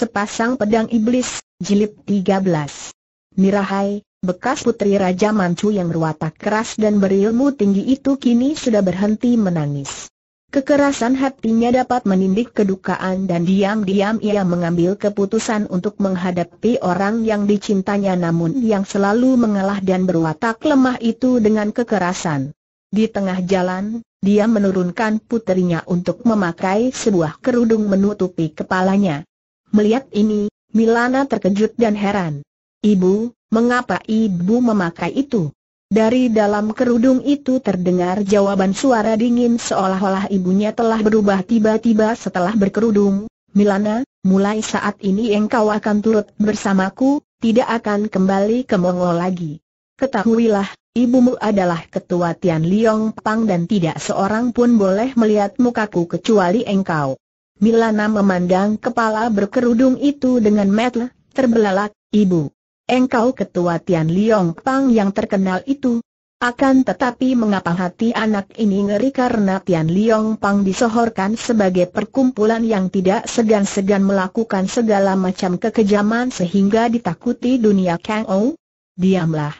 Sepasang Pedang Iblis, Jilid 13. Mirahai, bekas putri Raja Mancu yang berwatak keras dan berilmu tinggi itu kini sudah berhenti menangis. Kekerasan hatinya dapat menindik kedukaan dan diam-diam ia mengambil keputusan untuk menghadapi orang yang dicintanya namun yang selalu mengalah dan berwatak lemah itu dengan kekerasan. Di tengah jalan, dia menurunkan putrinya untuk memakai sebuah kerudung menutupi kepalanya. Melihat ini, Milana terkejut dan heran. Ibu, mengapa ibu memakai itu? Dari dalam kerudung itu terdengar jawaban suara dingin seolah-olah ibunya telah berubah tiba-tiba setelah berkerudung. Milana, mulai saat ini engkau akan turut bersamaku, tidak akan kembali ke Mongol lagi. Ketahuilah, ibumu adalah ketua Tian Liong Pang dan tidak seorang pun boleh melihat mukaku kecuali engkau. Milana memandang kepala berkerudung itu dengan metel, terbelalak, ibu. Engkau ketua Tian Liong Pang yang terkenal itu. Akan tetapi mengapa hati anak ini ngeri karena Tian Liong Pang disohorkan sebagai perkumpulan yang tidak segan-segan melakukan segala macam kekejaman sehingga ditakuti dunia Kang Ou? Diamlah.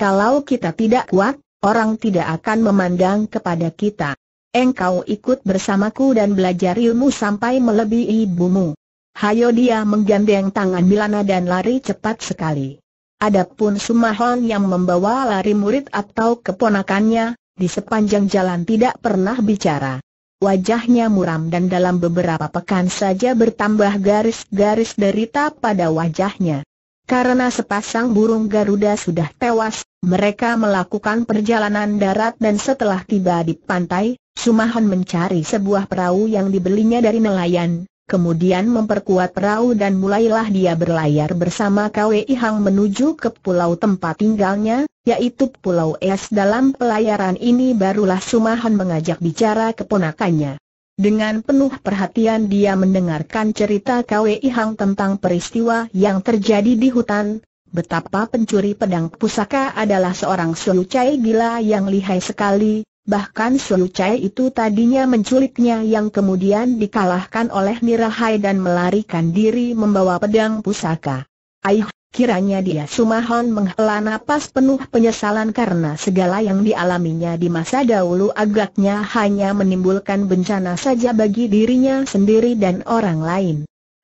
Kalau kita tidak kuat, orang tidak akan memandang kepada kita engkau ikut bersamaku dan belajar ilmu sampai melebihi ibumu. Hayo dia menggandeng tangan Milana dan lari cepat sekali. Adapun Sumahon yang membawa lari murid atau keponakannya, di sepanjang jalan tidak pernah bicara. Wajahnya muram dan dalam beberapa pekan saja bertambah garis-garis derita pada wajahnya. Karena sepasang burung Garuda sudah tewas, mereka melakukan perjalanan darat dan setelah tiba di pantai, Sumahan mencari sebuah perahu yang dibelinya dari nelayan, kemudian memperkuat perahu dan mulailah dia berlayar bersama Kwei Hang menuju ke pulau tempat tinggalnya, yaitu Pulau Es dalam pelayaran ini barulah Sumahan mengajak bicara keponakannya. Dengan penuh perhatian dia mendengarkan cerita Kwei Hang tentang peristiwa yang terjadi di hutan, betapa pencuri pedang pusaka adalah seorang solucai gila yang lihai sekali, Bahkan Shu Chai itu tadinya menculiknya yang kemudian dikalahkan oleh Mirahai dan melarikan diri membawa pedang pusaka. Aih, kiranya dia Sumahon menghela napas penuh penyesalan karena segala yang dialaminya di masa dahulu agaknya hanya menimbulkan bencana saja bagi dirinya sendiri dan orang lain.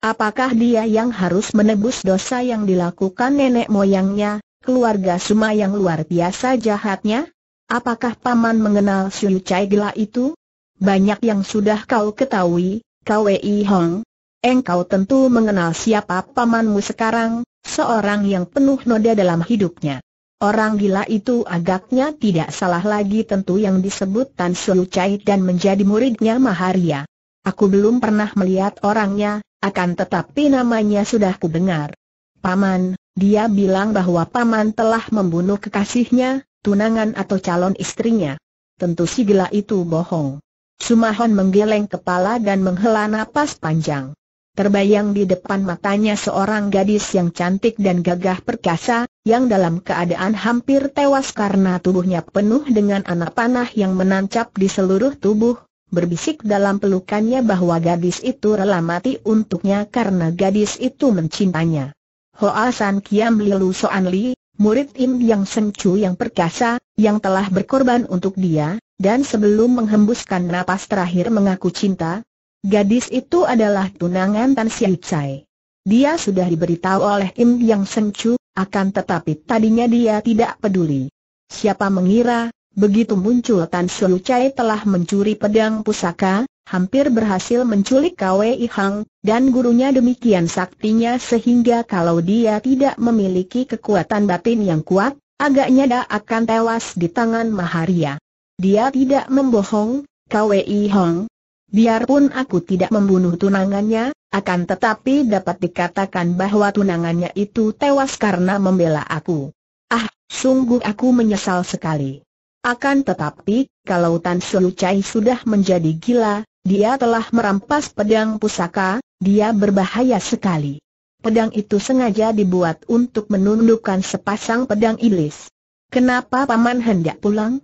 Apakah dia yang harus menebus dosa yang dilakukan nenek moyangnya, keluarga Suma yang luar biasa jahatnya? Apakah Paman mengenal Siu Chai Gila itu? Banyak yang sudah kau ketahui, kau Wei Hong. Engkau tentu mengenal siapa pamanmu sekarang, seorang yang penuh noda dalam hidupnya. Orang gila itu agaknya tidak salah lagi tentu yang disebut Tan Siu Chai dan menjadi muridnya Maharia. Aku belum pernah melihat orangnya, akan tetapi namanya sudah kudengar. Paman, dia bilang bahwa paman telah membunuh kekasihnya, tunangan atau calon istrinya. Tentu si gila itu bohong. Sumahon menggeleng kepala dan menghela napas panjang. Terbayang di depan matanya seorang gadis yang cantik dan gagah perkasa, yang dalam keadaan hampir tewas karena tubuhnya penuh dengan anak panah yang menancap di seluruh tubuh, berbisik dalam pelukannya bahwa gadis itu rela mati untuknya karena gadis itu mencintanya. Hoa San Kiam Lilu Soan Li, murid Im Yang Sengcu yang perkasa, yang telah berkorban untuk dia, dan sebelum menghembuskan napas terakhir mengaku cinta, gadis itu adalah tunangan Tan Siu Chai. Dia sudah diberitahu oleh Im Yang Sengcu, akan tetapi tadinya dia tidak peduli. Siapa mengira, begitu muncul Tan Siu Chai telah mencuri pedang pusaka, hampir berhasil menculik Kwei Hang, dan gurunya demikian saktinya sehingga kalau dia tidak memiliki kekuatan batin yang kuat, agaknya dia akan tewas di tangan Maharia. Dia tidak membohong, Kwei Hang. Biarpun aku tidak membunuh tunangannya, akan tetapi dapat dikatakan bahwa tunangannya itu tewas karena membela aku. Ah, sungguh aku menyesal sekali. Akan tetapi, kalau Tan Sulu Chai sudah menjadi gila, dia telah merampas pedang pusaka, dia berbahaya sekali. Pedang itu sengaja dibuat untuk menundukkan sepasang pedang iblis. Kenapa paman hendak pulang?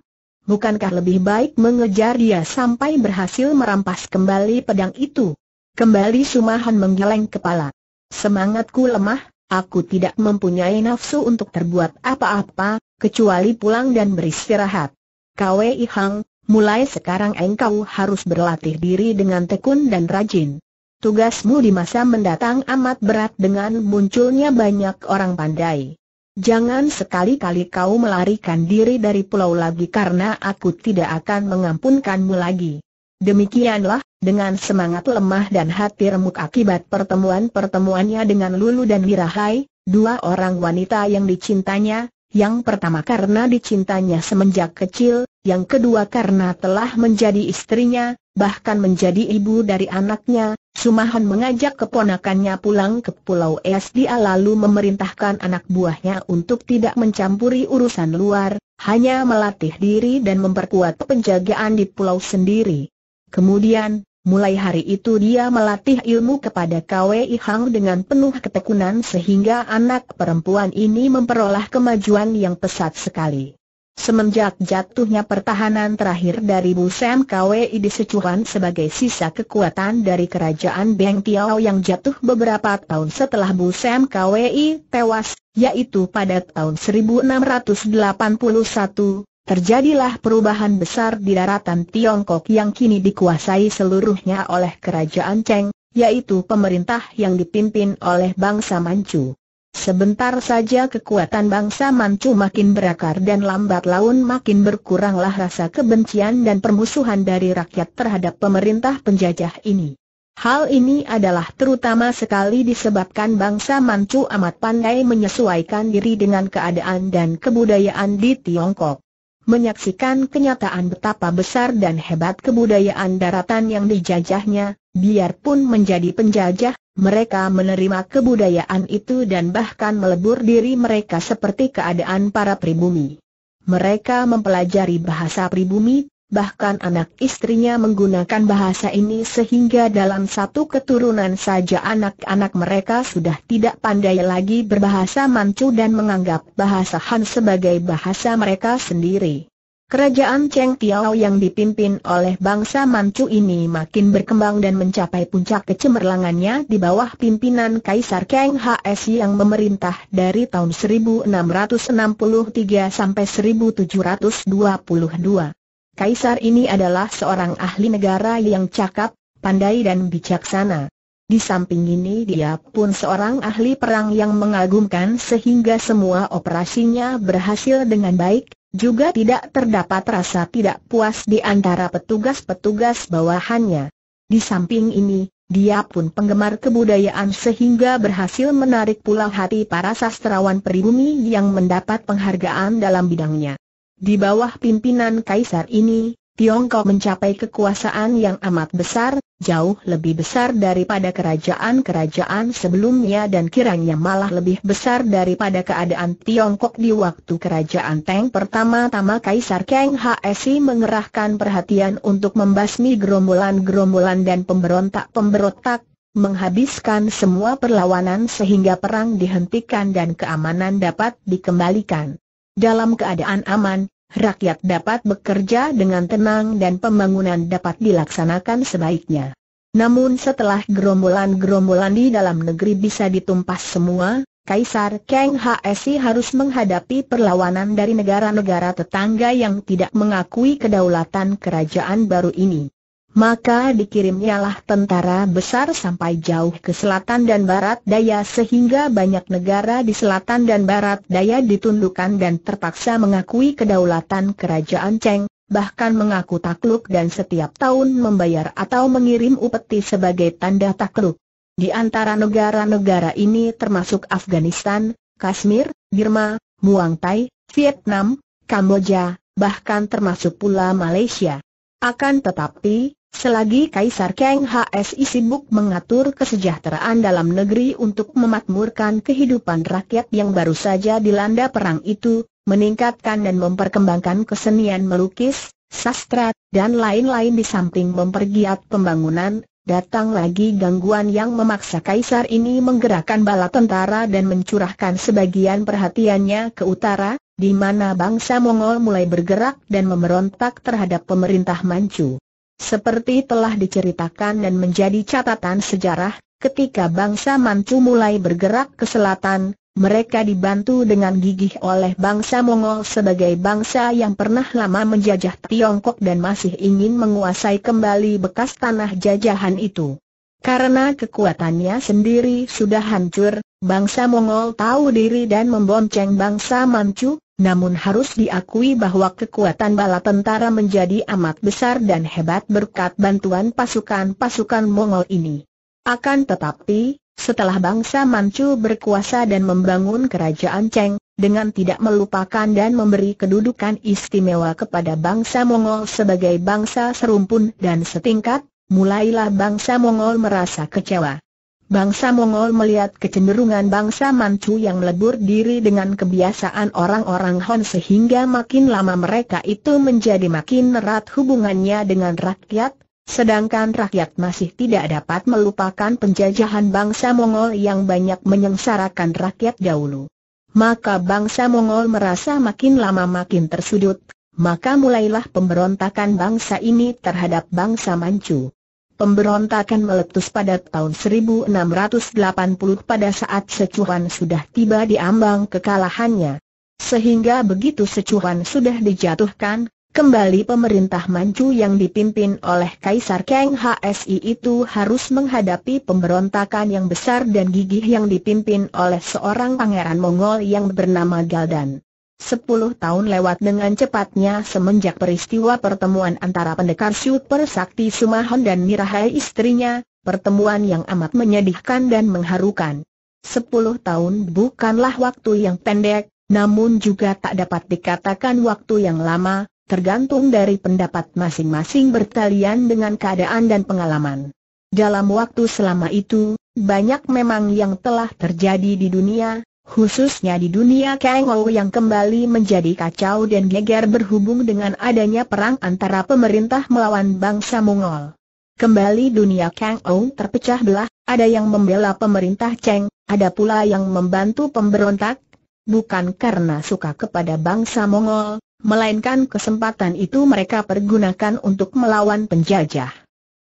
Bukankah lebih baik mengejar dia sampai berhasil merampas kembali pedang itu? Kembali Sumahan menggeleng kepala. Semangatku lemah, aku tidak mempunyai nafsu untuk terbuat apa-apa, kecuali pulang dan beristirahat. Kwei Hang, Mulai sekarang engkau harus berlatih diri dengan tekun dan rajin. Tugasmu di masa mendatang amat berat dengan munculnya banyak orang pandai. Jangan sekali-kali kau melarikan diri dari pulau lagi karena aku tidak akan mengampunkanmu lagi. Demikianlah, dengan semangat lemah dan hati remuk akibat pertemuan-pertemuannya dengan Lulu dan Mirahai, dua orang wanita yang dicintanya, yang pertama karena dicintanya semenjak kecil, yang kedua karena telah menjadi istrinya, bahkan menjadi ibu dari anaknya, Sumahan mengajak keponakannya pulang ke Pulau Es dia lalu memerintahkan anak buahnya untuk tidak mencampuri urusan luar, hanya melatih diri dan memperkuat penjagaan di pulau sendiri. Kemudian, Mulai hari itu dia melatih ilmu kepada KWI Hang dengan penuh ketekunan sehingga anak perempuan ini memperoleh kemajuan yang pesat sekali. Semenjak jatuhnya pertahanan terakhir dari Bu Sam KWI di Sichuan sebagai sisa kekuatan dari kerajaan Beng Tiao yang jatuh beberapa tahun setelah Bu Sam KWI tewas, yaitu pada tahun 1681, Terjadilah perubahan besar di daratan Tiongkok yang kini dikuasai seluruhnya oleh kerajaan Cheng, yaitu pemerintah yang dipimpin oleh bangsa Manchu. Sebentar saja kekuatan bangsa Manchu makin berakar dan lambat laun makin berkuranglah rasa kebencian dan permusuhan dari rakyat terhadap pemerintah penjajah ini. Hal ini adalah terutama sekali disebabkan bangsa Manchu amat pandai menyesuaikan diri dengan keadaan dan kebudayaan di Tiongkok. Menyaksikan kenyataan betapa besar dan hebat kebudayaan daratan yang dijajahnya, biarpun menjadi penjajah, mereka menerima kebudayaan itu dan bahkan melebur diri mereka seperti keadaan para pribumi. Mereka mempelajari bahasa pribumi, bahkan anak istrinya menggunakan bahasa ini sehingga dalam satu keturunan saja anak-anak mereka sudah tidak pandai lagi berbahasa Manchu dan menganggap bahasa Han sebagai bahasa mereka sendiri. Kerajaan Cheng Tiao yang dipimpin oleh bangsa Manchu ini makin berkembang dan mencapai puncak kecemerlangannya di bawah pimpinan Kaisar Kang HS yang memerintah dari tahun 1663 sampai 1722. Kaisar ini adalah seorang ahli negara yang cakap, pandai dan bijaksana. Di samping ini dia pun seorang ahli perang yang mengagumkan sehingga semua operasinya berhasil dengan baik, juga tidak terdapat rasa tidak puas di antara petugas-petugas bawahannya. Di samping ini, dia pun penggemar kebudayaan sehingga berhasil menarik pula hati para sastrawan pribumi yang mendapat penghargaan dalam bidangnya. Di bawah pimpinan kaisar ini, Tiongkok mencapai kekuasaan yang amat besar, jauh lebih besar daripada kerajaan-kerajaan sebelumnya dan kiranya malah lebih besar daripada keadaan Tiongkok di waktu kerajaan Tang pertama-tama Kaisar Kang Hsi mengerahkan perhatian untuk membasmi gerombolan-gerombolan dan pemberontak-pemberontak, menghabiskan semua perlawanan sehingga perang dihentikan dan keamanan dapat dikembalikan. Dalam keadaan aman, rakyat dapat bekerja dengan tenang dan pembangunan dapat dilaksanakan sebaiknya. Namun setelah gerombolan-gerombolan di dalam negeri bisa ditumpas semua, Kaisar Kang HSI harus menghadapi perlawanan dari negara-negara tetangga yang tidak mengakui kedaulatan kerajaan baru ini maka dikirimnyalah tentara besar sampai jauh ke selatan dan barat daya sehingga banyak negara di selatan dan barat daya ditundukkan dan terpaksa mengakui kedaulatan kerajaan Cheng, bahkan mengaku takluk dan setiap tahun membayar atau mengirim upeti sebagai tanda takluk. Di antara negara-negara ini termasuk Afghanistan, Kashmir, Burma, Muang Thai, Vietnam, Kamboja, bahkan termasuk pula Malaysia. Akan tetapi, Selagi Kaisar Kang HSI sibuk mengatur kesejahteraan dalam negeri untuk memakmurkan kehidupan rakyat yang baru saja dilanda perang itu, meningkatkan dan memperkembangkan kesenian melukis, sastra, dan lain-lain di samping mempergiat pembangunan, datang lagi gangguan yang memaksa Kaisar ini menggerakkan bala tentara dan mencurahkan sebagian perhatiannya ke utara, di mana bangsa Mongol mulai bergerak dan memberontak terhadap pemerintah Manchu. Seperti telah diceritakan dan menjadi catatan sejarah, ketika bangsa Manchu mulai bergerak ke selatan, mereka dibantu dengan gigih oleh bangsa Mongol sebagai bangsa yang pernah lama menjajah Tiongkok dan masih ingin menguasai kembali bekas tanah jajahan itu. Karena kekuatannya sendiri sudah hancur, bangsa Mongol tahu diri dan membonceng bangsa Manchu, namun harus diakui bahwa kekuatan bala tentara menjadi amat besar dan hebat berkat bantuan pasukan-pasukan Mongol ini. Akan tetapi, setelah bangsa Manchu berkuasa dan membangun kerajaan Cheng, dengan tidak melupakan dan memberi kedudukan istimewa kepada bangsa Mongol sebagai bangsa serumpun dan setingkat, mulailah bangsa Mongol merasa kecewa. Bangsa Mongol melihat kecenderungan bangsa Manchu yang melebur diri dengan kebiasaan orang-orang Hon sehingga makin lama mereka itu menjadi makin erat hubungannya dengan rakyat, sedangkan rakyat masih tidak dapat melupakan penjajahan bangsa Mongol yang banyak menyengsarakan rakyat dahulu. Maka bangsa Mongol merasa makin lama makin tersudut, maka mulailah pemberontakan bangsa ini terhadap bangsa Manchu. Pemberontakan meletus pada tahun 1680 pada saat secuhan sudah tiba di ambang kekalahannya. Sehingga begitu secuhan sudah dijatuhkan, kembali pemerintah Manchu yang dipimpin oleh Kaisar Kang HSI itu harus menghadapi pemberontakan yang besar dan gigih yang dipimpin oleh seorang pangeran Mongol yang bernama Galdan. Sepuluh tahun lewat dengan cepatnya semenjak peristiwa pertemuan antara pendekar Super Sakti Sumahon dan Mirahai istrinya, pertemuan yang amat menyedihkan dan mengharukan. Sepuluh tahun bukanlah waktu yang pendek, namun juga tak dapat dikatakan waktu yang lama, tergantung dari pendapat masing-masing bertalian dengan keadaan dan pengalaman. Dalam waktu selama itu, banyak memang yang telah terjadi di dunia, Khususnya di dunia Kang yang kembali menjadi kacau dan geger berhubung dengan adanya perang antara pemerintah melawan bangsa Mongol. Kembali dunia Kang terpecah belah, ada yang membela pemerintah Cheng, ada pula yang membantu pemberontak, bukan karena suka kepada bangsa Mongol, melainkan kesempatan itu mereka pergunakan untuk melawan penjajah.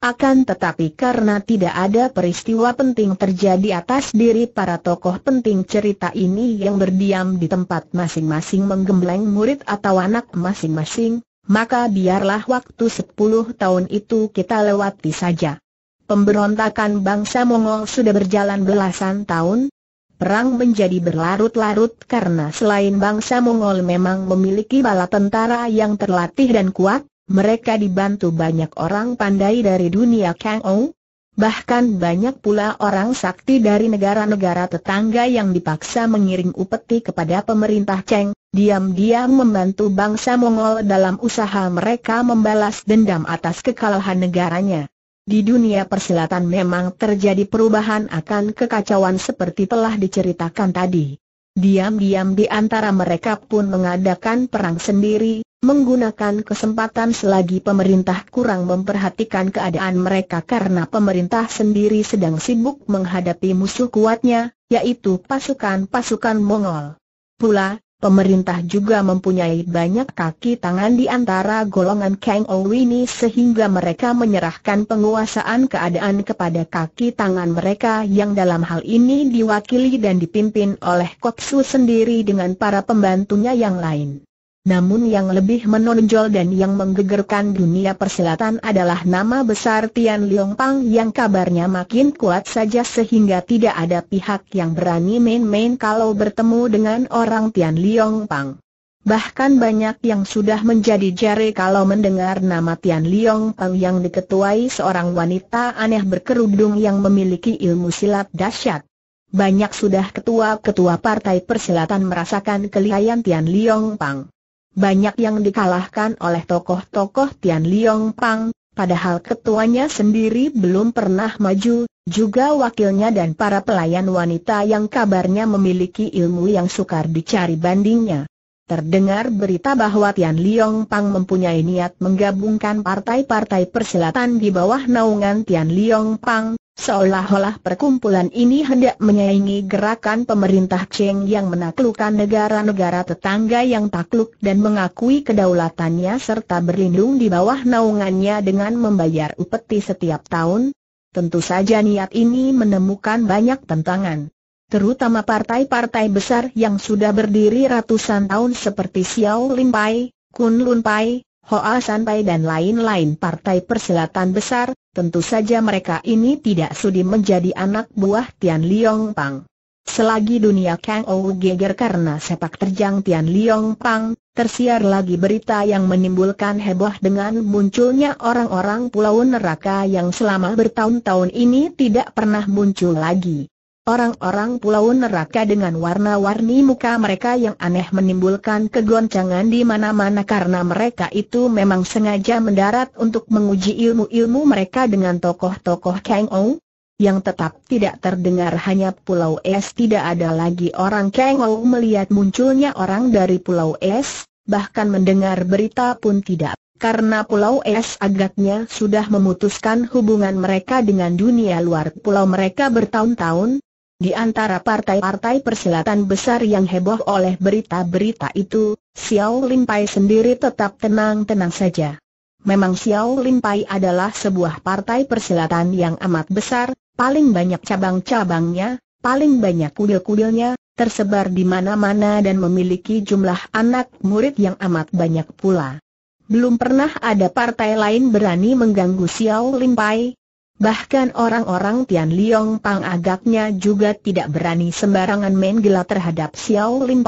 Akan tetapi karena tidak ada peristiwa penting terjadi atas diri para tokoh penting cerita ini yang berdiam di tempat masing-masing menggembleng murid atau anak masing-masing, maka biarlah waktu 10 tahun itu kita lewati saja. Pemberontakan bangsa Mongol sudah berjalan belasan tahun, Perang menjadi berlarut-larut karena selain bangsa Mongol memang memiliki bala tentara yang terlatih dan kuat, mereka dibantu banyak orang pandai dari dunia Kang Ou, Bahkan banyak pula orang sakti dari negara-negara tetangga yang dipaksa mengiring upeti kepada pemerintah Cheng, diam-diam membantu bangsa Mongol dalam usaha mereka membalas dendam atas kekalahan negaranya. Di dunia persilatan memang terjadi perubahan akan kekacauan seperti telah diceritakan tadi. Diam-diam di antara mereka pun mengadakan perang sendiri, menggunakan kesempatan selagi pemerintah kurang memperhatikan keadaan mereka karena pemerintah sendiri sedang sibuk menghadapi musuh kuatnya, yaitu pasukan-pasukan Mongol. Pula, pemerintah juga mempunyai banyak kaki tangan di antara golongan Kang ini sehingga mereka menyerahkan penguasaan keadaan kepada kaki tangan mereka yang dalam hal ini diwakili dan dipimpin oleh Kopsu sendiri dengan para pembantunya yang lain. Namun yang lebih menonjol dan yang menggegerkan dunia perselatan adalah nama besar Tian Liang Pang yang kabarnya makin kuat saja sehingga tidak ada pihak yang berani main-main kalau bertemu dengan orang Tian Liang Pang. Bahkan banyak yang sudah menjadi jari kalau mendengar nama Tian Liang Pang yang diketuai seorang wanita aneh berkerudung yang memiliki ilmu silat dahsyat. Banyak sudah ketua-ketua partai persilatan merasakan kelihayan Tian Liang Pang banyak yang dikalahkan oleh tokoh-tokoh Tian Liong Pang, padahal ketuanya sendiri belum pernah maju, juga wakilnya dan para pelayan wanita yang kabarnya memiliki ilmu yang sukar dicari bandingnya. Terdengar berita bahwa Tian Liong Pang mempunyai niat menggabungkan partai-partai persilatan di bawah naungan Tian Liong Pang, Seolah-olah perkumpulan ini hendak menyaingi gerakan pemerintah Cheng yang menaklukkan negara-negara tetangga yang takluk dan mengakui kedaulatannya serta berlindung di bawah naungannya dengan membayar upeti setiap tahun. Tentu saja niat ini menemukan banyak tentangan. Terutama partai-partai besar yang sudah berdiri ratusan tahun seperti Xiao Limpai, Kun Lunpai, Hoa Sanpai dan lain-lain partai perselatan besar, tentu saja mereka ini tidak sudi menjadi anak buah Tian Liong Pang. Selagi dunia Kang Ou geger karena sepak terjang Tian Liong Pang, tersiar lagi berita yang menimbulkan heboh dengan munculnya orang-orang pulau neraka yang selama bertahun-tahun ini tidak pernah muncul lagi. Orang-orang pulau neraka dengan warna-warni muka mereka yang aneh menimbulkan kegoncangan di mana-mana karena mereka itu memang sengaja mendarat untuk menguji ilmu-ilmu mereka dengan tokoh-tokoh Kang Ou. Yang tetap tidak terdengar hanya Pulau Es tidak ada lagi orang Kang Ou melihat munculnya orang dari Pulau Es, bahkan mendengar berita pun tidak. Karena Pulau Es agaknya sudah memutuskan hubungan mereka dengan dunia luar pulau mereka bertahun-tahun, di antara partai-partai perselatan besar yang heboh oleh berita-berita itu, Xiao Limpai sendiri tetap tenang-tenang saja. Memang Xiao Limpai adalah sebuah partai perselatan yang amat besar, paling banyak cabang-cabangnya, paling banyak kudil-kudilnya, tersebar di mana-mana dan memiliki jumlah anak murid yang amat banyak pula. Belum pernah ada partai lain berani mengganggu Xiao Limpai, Bahkan orang-orang Tian Liong Pang agaknya juga tidak berani sembarangan main gila terhadap Xiao Lim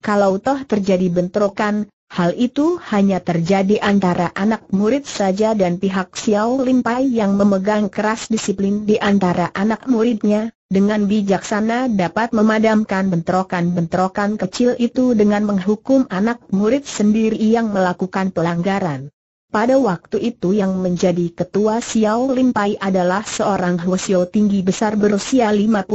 Kalau toh terjadi bentrokan, hal itu hanya terjadi antara anak murid saja dan pihak Xiao Lim yang memegang keras disiplin di antara anak muridnya, dengan bijaksana dapat memadamkan bentrokan-bentrokan kecil itu dengan menghukum anak murid sendiri yang melakukan pelanggaran. Pada waktu itu yang menjadi ketua Xiao Limpai adalah seorang Hwasyo tinggi besar berusia 55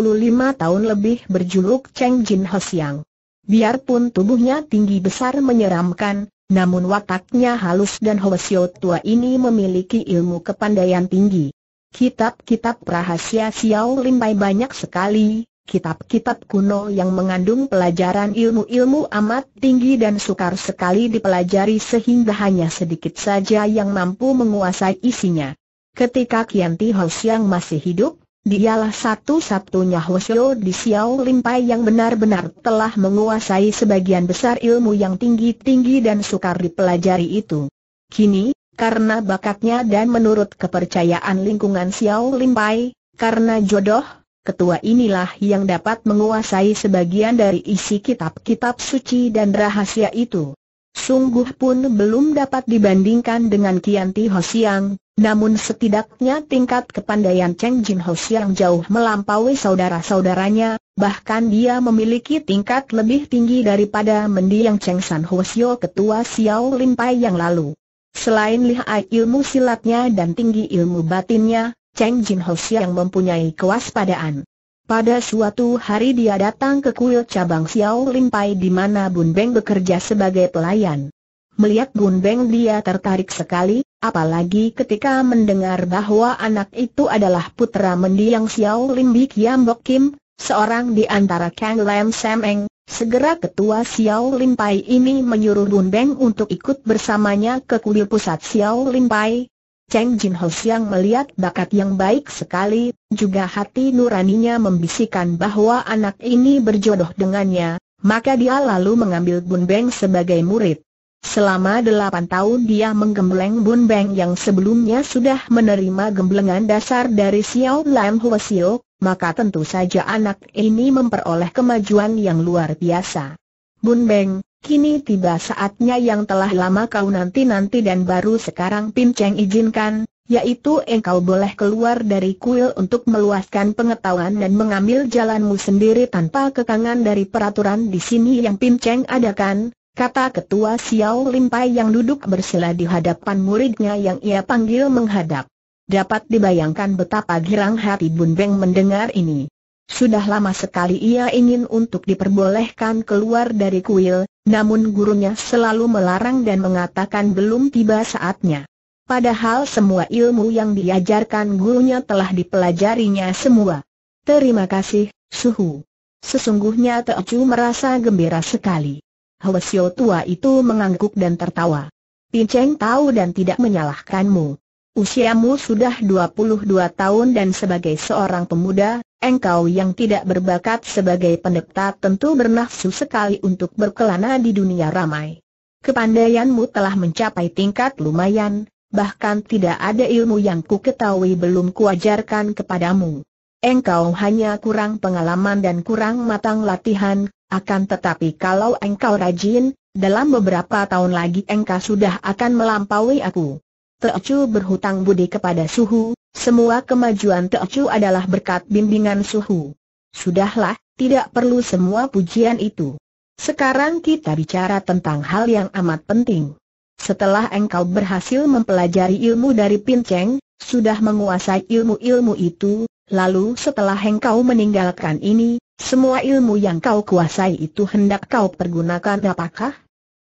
tahun lebih berjuluk Cheng Jin Hosiang. Biarpun tubuhnya tinggi besar menyeramkan, namun wataknya halus dan Hwasyo tua ini memiliki ilmu kepandaian tinggi. Kitab-kitab rahasia Xiao Limpai banyak sekali, kitab-kitab kuno yang mengandung pelajaran ilmu-ilmu amat tinggi dan sukar sekali dipelajari sehingga hanya sedikit saja yang mampu menguasai isinya. Ketika Kian Ti Ho masih hidup, dialah satu-satunya Hosyo di Xiao Limpai yang benar-benar telah menguasai sebagian besar ilmu yang tinggi-tinggi dan sukar dipelajari itu. Kini, karena bakatnya dan menurut kepercayaan lingkungan Xiao Limpai, karena jodoh, ketua inilah yang dapat menguasai sebagian dari isi kitab-kitab suci dan rahasia itu. Sungguh pun belum dapat dibandingkan dengan Kian Ti Ho Siang, namun setidaknya tingkat kepandaian Cheng Jin Siang jauh melampaui saudara-saudaranya, bahkan dia memiliki tingkat lebih tinggi daripada mendiang Cheng San Hosio ketua Xiao Pai yang lalu. Selain lihai ilmu silatnya dan tinggi ilmu batinnya, Cheng Jin Ho yang mempunyai kewaspadaan. Pada suatu hari dia datang ke kuil cabang Xiao Limpai di mana Bun Beng bekerja sebagai pelayan. Melihat Bun Beng dia tertarik sekali, apalagi ketika mendengar bahwa anak itu adalah putra mendiang Xiao Lim Bik Kiam Bok Kim, seorang di antara Kang Lam Sam Eng, Segera ketua Xiao Limpai ini menyuruh Bun Beng untuk ikut bersamanya ke kuil pusat Xiao Limpai, Cheng Jin Ho Siang melihat bakat yang baik sekali, juga hati nuraninya membisikkan bahwa anak ini berjodoh dengannya, maka dia lalu mengambil Bun Beng sebagai murid. Selama delapan tahun dia menggembleng Bun Beng yang sebelumnya sudah menerima gemblengan dasar dari Xiao Lam Huo Xiu, maka tentu saja anak ini memperoleh kemajuan yang luar biasa. Bun Beng, kini tiba saatnya yang telah lama kau nanti-nanti dan baru sekarang Pin Cheng izinkan, yaitu engkau boleh keluar dari kuil untuk meluaskan pengetahuan dan mengambil jalanmu sendiri tanpa kekangan dari peraturan di sini yang Pin Cheng adakan, kata ketua Xiao Limpai yang duduk bersila di hadapan muridnya yang ia panggil menghadap. Dapat dibayangkan betapa girang hati Bun Beng mendengar ini. Sudah lama sekali ia ingin untuk diperbolehkan keluar dari kuil, namun gurunya selalu melarang dan mengatakan belum tiba saatnya. Padahal semua ilmu yang diajarkan gurunya telah dipelajarinya semua. Terima kasih, Suhu. Sesungguhnya Teocu merasa gembira sekali. Hwasyo tua itu mengangguk dan tertawa. Pinceng tahu dan tidak menyalahkanmu. Usiamu sudah 22 tahun dan sebagai seorang pemuda, engkau yang tidak berbakat sebagai pendeta tentu bernafsu sekali untuk berkelana di dunia ramai. Kepandaianmu telah mencapai tingkat lumayan, bahkan tidak ada ilmu yang ku ketahui belum kuajarkan kepadamu. Engkau hanya kurang pengalaman dan kurang matang latihan, akan tetapi kalau engkau rajin, dalam beberapa tahun lagi engkau sudah akan melampaui aku. Teocu berhutang budi kepada Suhu, semua kemajuan Teocu adalah berkat bimbingan Suhu. Sudahlah, tidak perlu semua pujian itu. Sekarang kita bicara tentang hal yang amat penting. Setelah engkau berhasil mempelajari ilmu dari Pinceng, sudah menguasai ilmu-ilmu itu, lalu setelah engkau meninggalkan ini, semua ilmu yang kau kuasai itu hendak kau pergunakan apakah?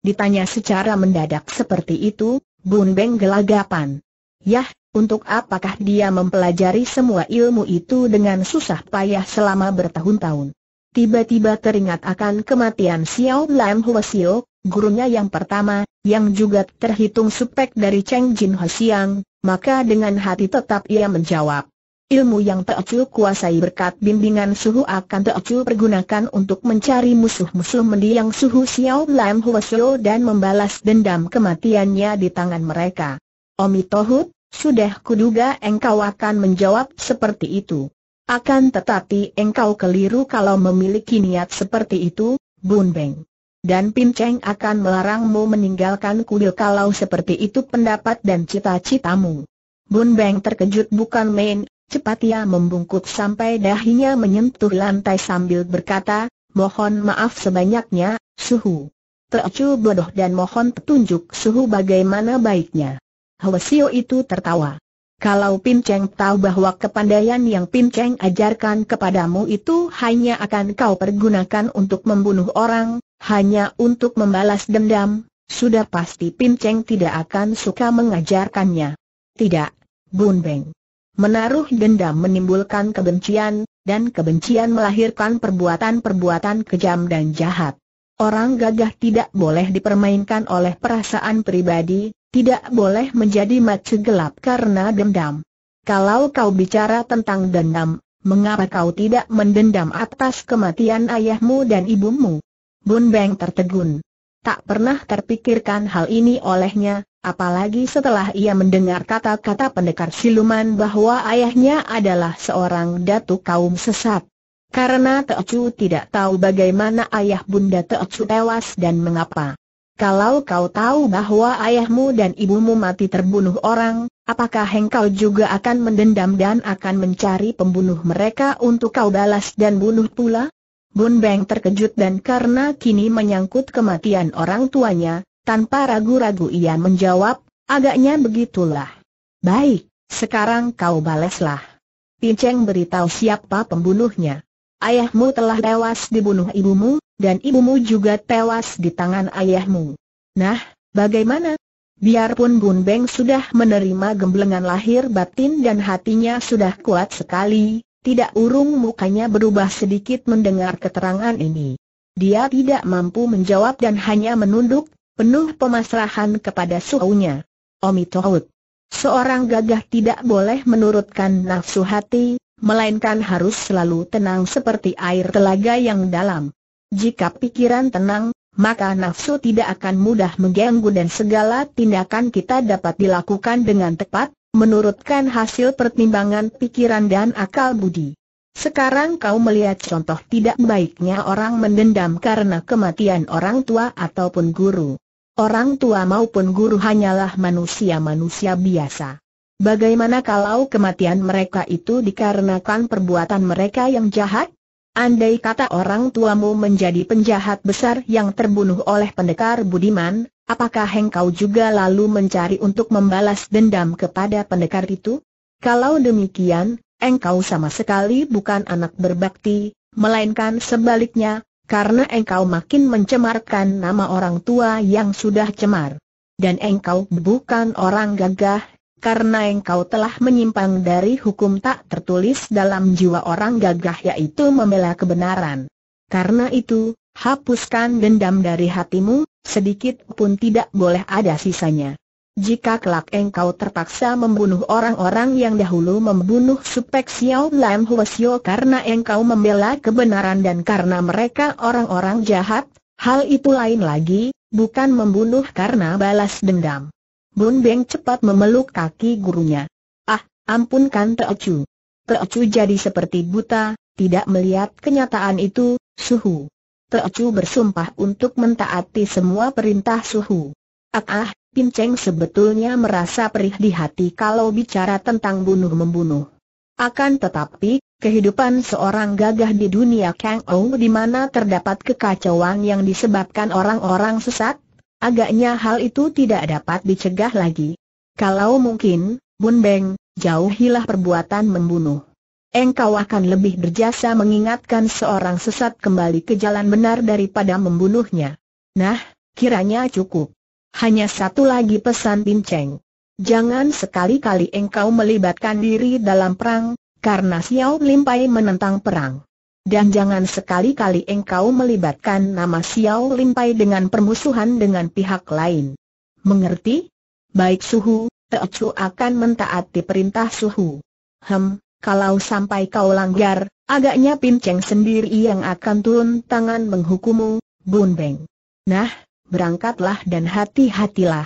Ditanya secara mendadak seperti itu, Bun Beng gelagapan. Yah, untuk apakah dia mempelajari semua ilmu itu dengan susah payah selama bertahun-tahun? Tiba-tiba teringat akan kematian Xiao Lam Xiao, gurunya yang pertama, yang juga terhitung supek dari Cheng Jin Siang, maka dengan hati tetap ia menjawab, Ilmu yang Teocu kuasai berkat bimbingan suhu akan Teocu pergunakan untuk mencari musuh-musuh mendiang suhu Xiao Lam Huasio dan membalas dendam kematiannya di tangan mereka. Omi Tohut, sudah kuduga engkau akan menjawab seperti itu. Akan tetapi engkau keliru kalau memiliki niat seperti itu, Bun Beng. Dan Pin Cheng akan melarangmu meninggalkan kuil kalau seperti itu pendapat dan cita-citamu. Bun Beng terkejut bukan main, Cepat ia membungkuk sampai dahinya menyentuh lantai sambil berkata, mohon maaf sebanyaknya, suhu. Teocu bodoh dan mohon petunjuk suhu bagaimana baiknya. Hwasio itu tertawa. Kalau Pinceng tahu bahwa kepandaian yang Pinceng ajarkan kepadamu itu hanya akan kau pergunakan untuk membunuh orang, hanya untuk membalas dendam, sudah pasti Pinceng tidak akan suka mengajarkannya. Tidak, Bun Beng. Menaruh dendam menimbulkan kebencian, dan kebencian melahirkan perbuatan-perbuatan kejam dan jahat. Orang gagah tidak boleh dipermainkan oleh perasaan pribadi, tidak boleh menjadi macu gelap karena dendam. Kalau kau bicara tentang dendam, mengapa kau tidak mendendam atas kematian ayahmu dan ibumu? Bun Beng tertegun. Tak pernah terpikirkan hal ini olehnya, Apalagi setelah ia mendengar kata-kata pendekar siluman bahwa ayahnya adalah seorang datu kaum sesat. Karena Teocu tidak tahu bagaimana ayah bunda Teocu tewas dan mengapa. Kalau kau tahu bahwa ayahmu dan ibumu mati terbunuh orang, apakah engkau juga akan mendendam dan akan mencari pembunuh mereka untuk kau balas dan bunuh pula? Bun Beng terkejut dan karena kini menyangkut kematian orang tuanya, tanpa ragu-ragu ia menjawab, agaknya begitulah. Baik, sekarang kau baleslah. Pinceng beritahu siapa pembunuhnya. Ayahmu telah tewas dibunuh ibumu, dan ibumu juga tewas di tangan ayahmu. Nah, bagaimana? Biarpun Bun Beng sudah menerima gemblengan lahir batin dan hatinya sudah kuat sekali, tidak urung mukanya berubah sedikit mendengar keterangan ini. Dia tidak mampu menjawab dan hanya menunduk, penuh pemasrahan kepada suhunya. Omi Tohut. Seorang gagah tidak boleh menurutkan nafsu hati, melainkan harus selalu tenang seperti air telaga yang dalam. Jika pikiran tenang, maka nafsu tidak akan mudah mengganggu dan segala tindakan kita dapat dilakukan dengan tepat, menurutkan hasil pertimbangan pikiran dan akal budi. Sekarang kau melihat contoh tidak baiknya orang mendendam karena kematian orang tua ataupun guru. Orang tua maupun guru hanyalah manusia-manusia biasa. Bagaimana kalau kematian mereka itu dikarenakan perbuatan mereka yang jahat? Andai kata orang tuamu menjadi penjahat besar yang terbunuh oleh pendekar Budiman, apakah engkau juga lalu mencari untuk membalas dendam kepada pendekar itu? Kalau demikian, engkau sama sekali bukan anak berbakti, melainkan sebaliknya, karena engkau makin mencemarkan nama orang tua yang sudah cemar. Dan engkau bukan orang gagah, karena engkau telah menyimpang dari hukum tak tertulis dalam jiwa orang gagah yaitu membela kebenaran. Karena itu, hapuskan dendam dari hatimu, sedikit pun tidak boleh ada sisanya. Jika kelak engkau terpaksa membunuh orang-orang yang dahulu membunuh Supek Xiao Lam Huasio karena engkau membela kebenaran dan karena mereka orang-orang jahat, hal itu lain lagi, bukan membunuh karena balas dendam. Bun Beng cepat memeluk kaki gurunya. Ah, ampunkan Teocu. Teocu jadi seperti buta, tidak melihat kenyataan itu, suhu. Teocu bersumpah untuk mentaati semua perintah suhu. Ah, ah Pinceng sebetulnya merasa perih di hati kalau bicara tentang bunuh-membunuh. Akan tetapi, kehidupan seorang gagah di dunia Kang Ou di mana terdapat kekacauan yang disebabkan orang-orang sesat, agaknya hal itu tidak dapat dicegah lagi. Kalau mungkin, Bun Beng, jauhilah perbuatan membunuh. Engkau akan lebih berjasa mengingatkan seorang sesat kembali ke jalan benar daripada membunuhnya. Nah, kiranya cukup. Hanya satu lagi pesan pinceng. Jangan sekali-kali engkau melibatkan diri dalam perang, karena Xiao Limpai menentang perang. Dan jangan sekali-kali engkau melibatkan nama Xiao Limpai dengan permusuhan dengan pihak lain. Mengerti? Baik Suhu, Teocu akan mentaati perintah Suhu. Hem, kalau sampai kau langgar, agaknya Pinceng sendiri yang akan turun tangan menghukumu, Bun Beng. Nah, berangkatlah dan hati-hatilah.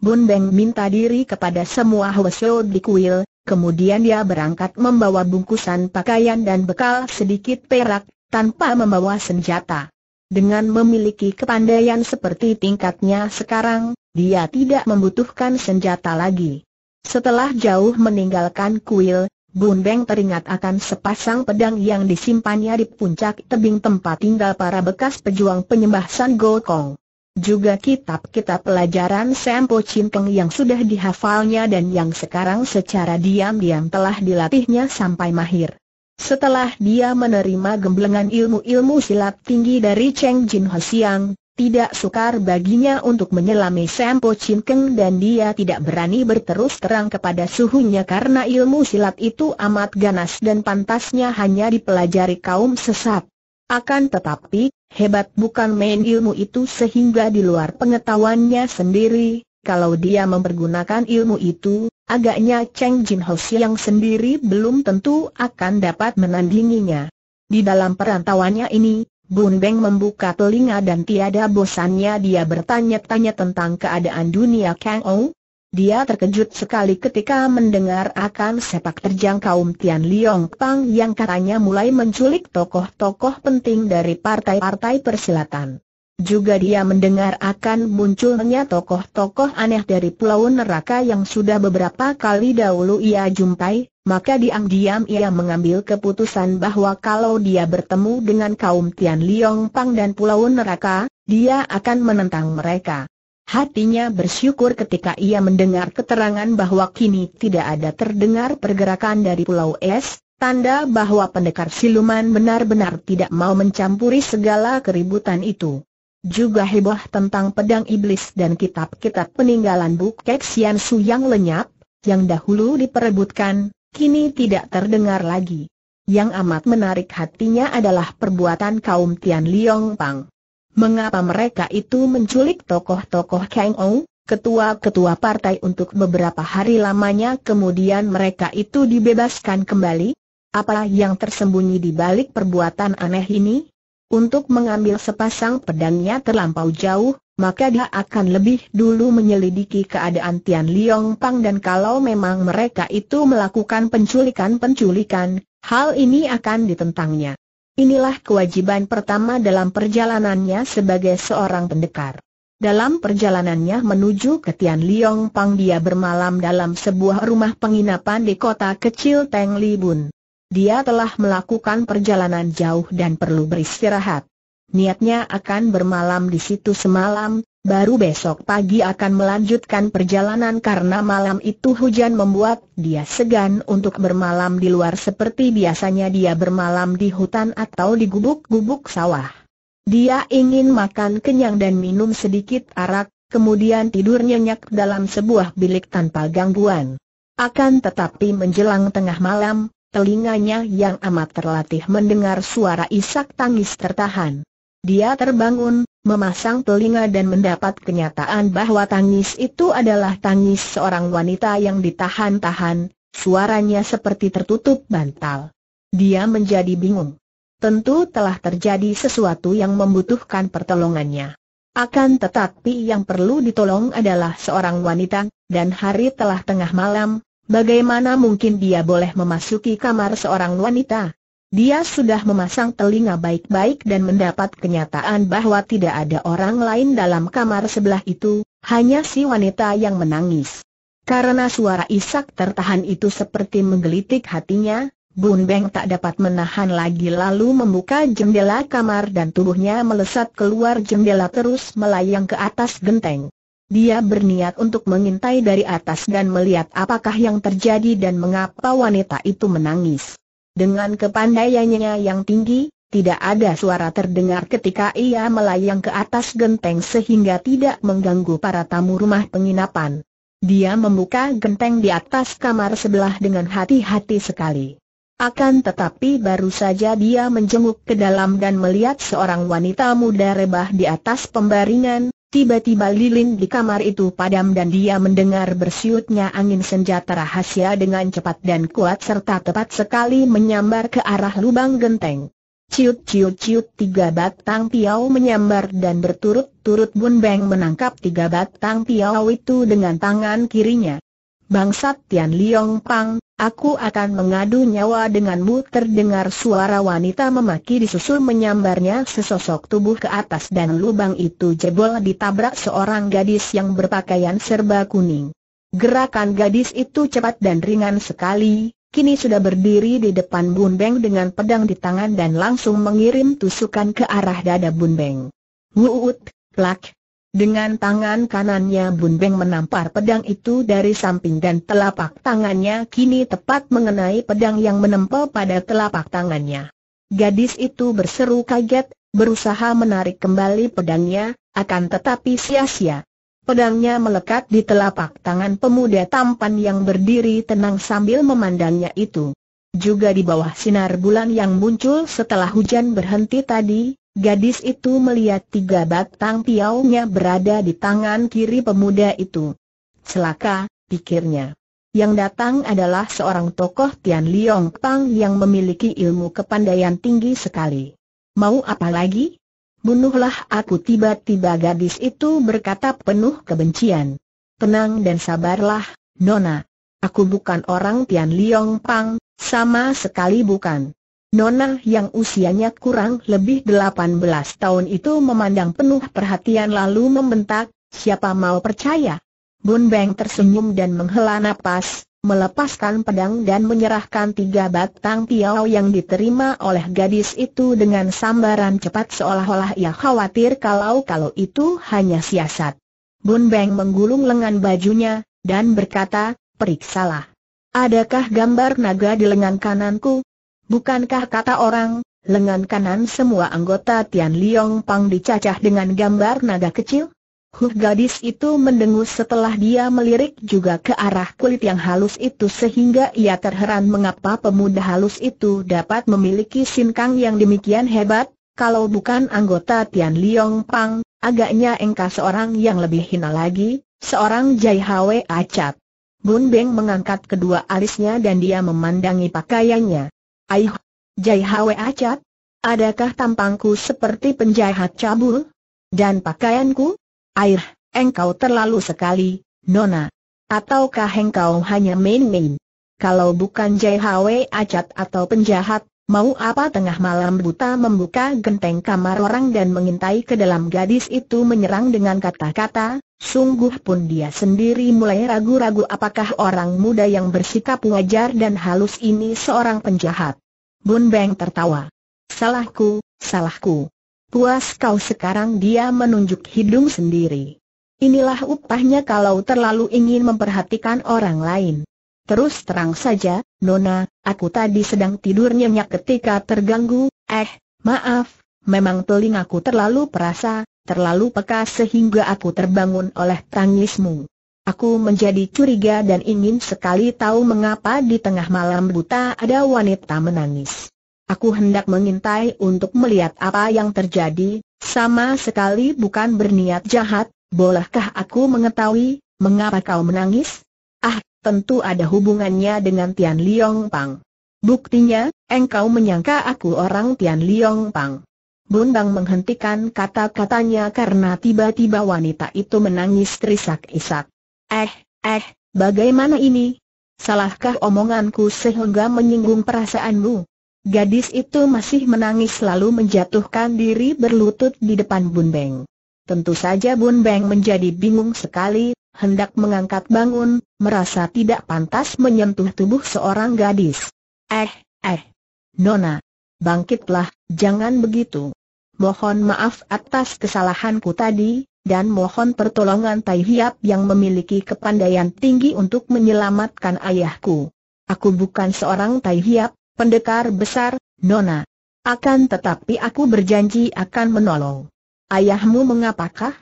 Bun Beng minta diri kepada semua Hwasyo di kuil, kemudian dia berangkat membawa bungkusan pakaian dan bekal sedikit perak, tanpa membawa senjata. Dengan memiliki kepandaian seperti tingkatnya sekarang, dia tidak membutuhkan senjata lagi. Setelah jauh meninggalkan kuil, Bun Beng teringat akan sepasang pedang yang disimpannya di puncak tebing tempat tinggal para bekas pejuang penyembah San Gokong. Juga kitab-kitab pelajaran Sempo Cinteng yang sudah dihafalnya dan yang sekarang secara diam-diam telah dilatihnya sampai mahir. Setelah dia menerima gemblengan ilmu-ilmu silat tinggi dari Cheng Jin Ho Siang, tidak sukar baginya untuk menyelami Sempo Cinteng dan dia tidak berani berterus terang kepada suhunya karena ilmu silat itu amat ganas dan pantasnya hanya dipelajari kaum sesat. Akan tetapi, hebat bukan main ilmu itu sehingga di luar pengetahuannya sendiri, kalau dia mempergunakan ilmu itu, agaknya Cheng Jin Ho Siang sendiri belum tentu akan dapat menandinginya. Di dalam perantauannya ini, Bun Beng membuka telinga dan tiada bosannya dia bertanya-tanya tentang keadaan dunia Kang Ou, dia terkejut sekali ketika mendengar akan sepak terjang kaum Tian Liong Pang yang katanya mulai menculik tokoh-tokoh penting dari partai-partai persilatan. Juga dia mendengar akan munculnya tokoh-tokoh aneh dari pulau neraka yang sudah beberapa kali dahulu ia jumpai, maka diam-diam ia mengambil keputusan bahwa kalau dia bertemu dengan kaum Tian Liong Pang dan pulau neraka, dia akan menentang mereka. Hatinya bersyukur ketika ia mendengar keterangan bahwa kini tidak ada terdengar pergerakan dari Pulau Es, tanda bahwa pendekar siluman benar-benar tidak mau mencampuri segala keributan itu. Juga heboh tentang pedang iblis dan kitab-kitab peninggalan Bukek Sian Su yang lenyap, yang dahulu diperebutkan, kini tidak terdengar lagi. Yang amat menarik hatinya adalah perbuatan kaum Tian Liong Pang. Mengapa mereka itu menculik tokoh-tokoh Kang Ong, ketua-ketua partai untuk beberapa hari lamanya kemudian mereka itu dibebaskan kembali? Apa yang tersembunyi di balik perbuatan aneh ini? Untuk mengambil sepasang pedangnya terlampau jauh, maka dia akan lebih dulu menyelidiki keadaan Tian Liong Pang dan kalau memang mereka itu melakukan penculikan-penculikan, hal ini akan ditentangnya. Inilah kewajiban pertama dalam perjalanannya sebagai seorang pendekar. Dalam perjalanannya menuju ke Tian Liong Pang dia bermalam dalam sebuah rumah penginapan di kota kecil Teng Li Dia telah melakukan perjalanan jauh dan perlu beristirahat. Niatnya akan bermalam di situ semalam, baru besok pagi akan melanjutkan perjalanan karena malam itu hujan membuat dia segan untuk bermalam di luar seperti biasanya dia bermalam di hutan atau di gubuk-gubuk sawah. Dia ingin makan kenyang dan minum sedikit arak, kemudian tidur nyenyak dalam sebuah bilik tanpa gangguan. Akan tetapi menjelang tengah malam, telinganya yang amat terlatih mendengar suara isak tangis tertahan. Dia terbangun, memasang telinga dan mendapat kenyataan bahwa tangis itu adalah tangis seorang wanita yang ditahan-tahan, suaranya seperti tertutup bantal. Dia menjadi bingung. Tentu telah terjadi sesuatu yang membutuhkan pertolongannya. Akan tetapi yang perlu ditolong adalah seorang wanita, dan hari telah tengah malam, bagaimana mungkin dia boleh memasuki kamar seorang wanita? Dia sudah memasang telinga baik-baik dan mendapat kenyataan bahwa tidak ada orang lain dalam kamar sebelah itu, hanya si wanita yang menangis. Karena suara isak tertahan itu seperti menggelitik hatinya, Bun Beng tak dapat menahan lagi lalu membuka jendela kamar dan tubuhnya melesat keluar jendela terus melayang ke atas genteng. Dia berniat untuk mengintai dari atas dan melihat apakah yang terjadi dan mengapa wanita itu menangis. Dengan kepandaiannya yang tinggi, tidak ada suara terdengar ketika ia melayang ke atas genteng sehingga tidak mengganggu para tamu rumah penginapan. Dia membuka genteng di atas kamar sebelah dengan hati-hati sekali. Akan tetapi baru saja dia menjenguk ke dalam dan melihat seorang wanita muda rebah di atas pembaringan, Tiba-tiba lilin di kamar itu padam dan dia mendengar bersiutnya angin senjata rahasia dengan cepat dan kuat serta tepat sekali menyambar ke arah lubang genteng. Ciut-ciut-ciut tiga batang piau menyambar dan berturut-turut Bun Beng menangkap tiga batang piau itu dengan tangan kirinya. Bangsat Tian Liong Pang, Aku akan mengadu nyawa denganmu terdengar suara wanita memaki disusul menyambarnya sesosok tubuh ke atas dan lubang itu jebol ditabrak seorang gadis yang berpakaian serba kuning. Gerakan gadis itu cepat dan ringan sekali, kini sudah berdiri di depan Bun Beng dengan pedang di tangan dan langsung mengirim tusukan ke arah dada Bun Beng. Wuut, plak, dengan tangan kanannya Bun Beng menampar pedang itu dari samping dan telapak tangannya kini tepat mengenai pedang yang menempel pada telapak tangannya. Gadis itu berseru kaget, berusaha menarik kembali pedangnya, akan tetapi sia-sia. Pedangnya melekat di telapak tangan pemuda tampan yang berdiri tenang sambil memandangnya itu. Juga di bawah sinar bulan yang muncul setelah hujan berhenti tadi, Gadis itu melihat tiga batang piaunya berada di tangan kiri pemuda itu. Celaka, pikirnya. Yang datang adalah seorang tokoh Tian Liong Pang yang memiliki ilmu kepandaian tinggi sekali. Mau apa lagi? Bunuhlah aku tiba-tiba gadis itu berkata penuh kebencian. Tenang dan sabarlah, Nona. Aku bukan orang Tian Liong Pang, sama sekali bukan. Nona yang usianya kurang lebih 18 tahun itu memandang penuh perhatian lalu membentak, siapa mau percaya? Bun Beng tersenyum dan menghela napas, melepaskan pedang dan menyerahkan tiga batang piau yang diterima oleh gadis itu dengan sambaran cepat seolah-olah ia khawatir kalau-kalau itu hanya siasat. Bun Beng menggulung lengan bajunya, dan berkata, periksalah. Adakah gambar naga di lengan kananku? Bukankah kata orang, lengan kanan semua anggota Tian Liong Pang dicacah dengan gambar naga kecil? Huh gadis itu mendengus setelah dia melirik juga ke arah kulit yang halus itu sehingga ia terheran mengapa pemuda halus itu dapat memiliki sinkang yang demikian hebat, kalau bukan anggota Tian Liong Pang, agaknya engkau seorang yang lebih hina lagi, seorang Jai Hwe Acap. Bun Beng mengangkat kedua alisnya dan dia memandangi pakaiannya. Aih, Jai Hwe Acat, adakah tampangku seperti penjahat cabul? Dan pakaianku? Air, engkau terlalu sekali, Nona. Ataukah engkau hanya main-main? Kalau bukan Jai Hwe Acat atau penjahat, Mau apa tengah malam buta membuka genteng kamar orang dan mengintai ke dalam gadis itu menyerang dengan kata-kata, sungguh pun dia sendiri mulai ragu-ragu apakah orang muda yang bersikap wajar dan halus ini seorang penjahat. Bun Beng tertawa. Salahku, salahku. Puas kau sekarang dia menunjuk hidung sendiri. Inilah upahnya kalau terlalu ingin memperhatikan orang lain. Terus terang saja, Nona, aku tadi sedang tidur nyenyak ketika terganggu, eh, maaf, memang telingaku terlalu perasa, terlalu peka sehingga aku terbangun oleh tangismu. Aku menjadi curiga dan ingin sekali tahu mengapa di tengah malam buta ada wanita menangis. Aku hendak mengintai untuk melihat apa yang terjadi, sama sekali bukan berniat jahat, bolehkah aku mengetahui, mengapa kau menangis? Ah, tentu ada hubungannya dengan Tian Liong Pang. Buktinya, engkau menyangka aku orang Tian Liong Pang. Bundang menghentikan kata-katanya karena tiba-tiba wanita itu menangis terisak-isak. Eh, eh, bagaimana ini? Salahkah omonganku sehingga menyinggung perasaanmu? Gadis itu masih menangis lalu menjatuhkan diri berlutut di depan Bun Beng. Tentu saja Bun Beng menjadi bingung sekali, hendak mengangkat bangun, merasa tidak pantas menyentuh tubuh seorang gadis. Eh, eh, Nona, bangkitlah, jangan begitu. Mohon maaf atas kesalahanku tadi, dan mohon pertolongan Tai Hiap yang memiliki kepandaian tinggi untuk menyelamatkan ayahku. Aku bukan seorang Tai Hiap, pendekar besar, Nona. Akan tetapi aku berjanji akan menolong. Ayahmu mengapakah?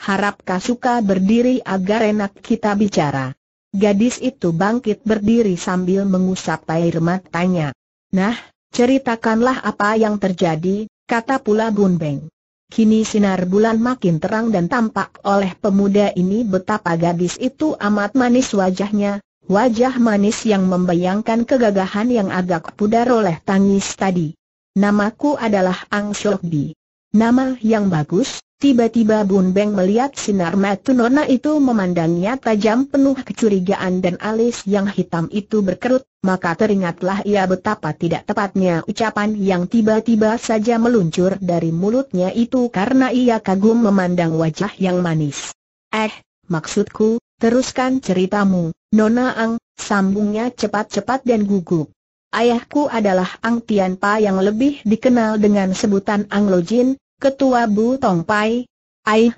Harap suka berdiri agar enak kita bicara. Gadis itu bangkit berdiri sambil mengusap air matanya. Nah, ceritakanlah apa yang terjadi, kata pula Beng. Kini sinar bulan makin terang dan tampak oleh pemuda ini betapa gadis itu amat manis wajahnya, wajah manis yang membayangkan kegagahan yang agak pudar oleh tangis tadi. Namaku adalah Ang Shokbi. Nama yang bagus, Tiba-tiba Bun Beng melihat sinar mata nona itu memandangnya tajam penuh kecurigaan dan alis yang hitam itu berkerut, maka teringatlah ia betapa tidak tepatnya ucapan yang tiba-tiba saja meluncur dari mulutnya itu karena ia kagum memandang wajah yang manis. Eh, maksudku, teruskan ceritamu, Nona Ang, sambungnya cepat-cepat dan gugup. Ayahku adalah Ang Pa yang lebih dikenal dengan sebutan Ang Lojin, Ketua Bu Tongpai. Aih,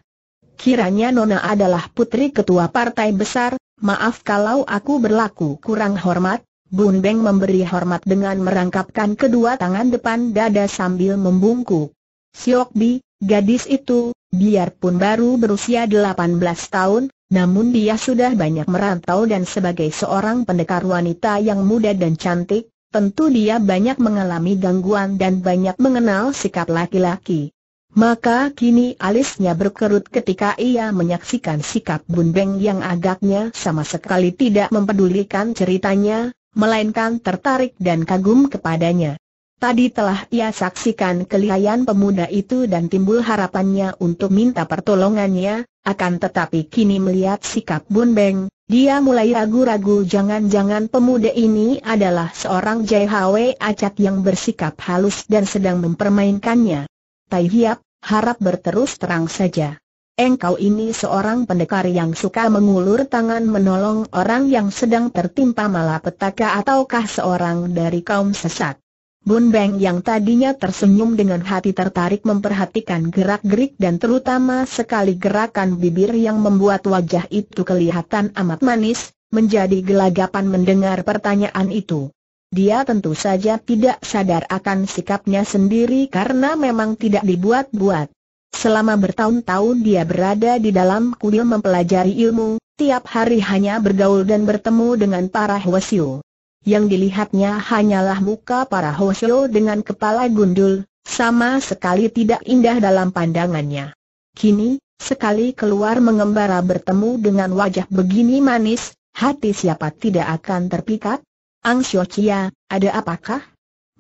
kiranya Nona adalah putri ketua partai besar, maaf kalau aku berlaku kurang hormat. Bun Beng memberi hormat dengan merangkapkan kedua tangan depan dada sambil membungkuk. Siok Bi, gadis itu, biarpun baru berusia 18 tahun, namun dia sudah banyak merantau dan sebagai seorang pendekar wanita yang muda dan cantik, tentu dia banyak mengalami gangguan dan banyak mengenal sikap laki-laki. Maka kini alisnya berkerut ketika ia menyaksikan sikap Bun Beng yang agaknya sama sekali tidak mempedulikan ceritanya, melainkan tertarik dan kagum kepadanya. Tadi telah ia saksikan kelihayan pemuda itu dan timbul harapannya untuk minta pertolongannya, akan tetapi kini melihat sikap Bun Beng, dia mulai ragu-ragu jangan-jangan pemuda ini adalah seorang JHW acak yang bersikap halus dan sedang mempermainkannya. Tai Hiap, harap berterus terang saja. Engkau ini seorang pendekar yang suka mengulur tangan menolong orang yang sedang tertimpa malapetaka ataukah seorang dari kaum sesat. Bun Beng yang tadinya tersenyum dengan hati tertarik memperhatikan gerak-gerik dan terutama sekali gerakan bibir yang membuat wajah itu kelihatan amat manis, menjadi gelagapan mendengar pertanyaan itu. Dia tentu saja tidak sadar akan sikapnya sendiri karena memang tidak dibuat-buat. Selama bertahun-tahun dia berada di dalam kuil mempelajari ilmu, tiap hari hanya bergaul dan bertemu dengan para Hwasyo. Yang dilihatnya hanyalah muka para Hwasyo dengan kepala gundul, sama sekali tidak indah dalam pandangannya. Kini, sekali keluar mengembara bertemu dengan wajah begini manis, hati siapa tidak akan terpikat? Ang Xiochia, ada apakah?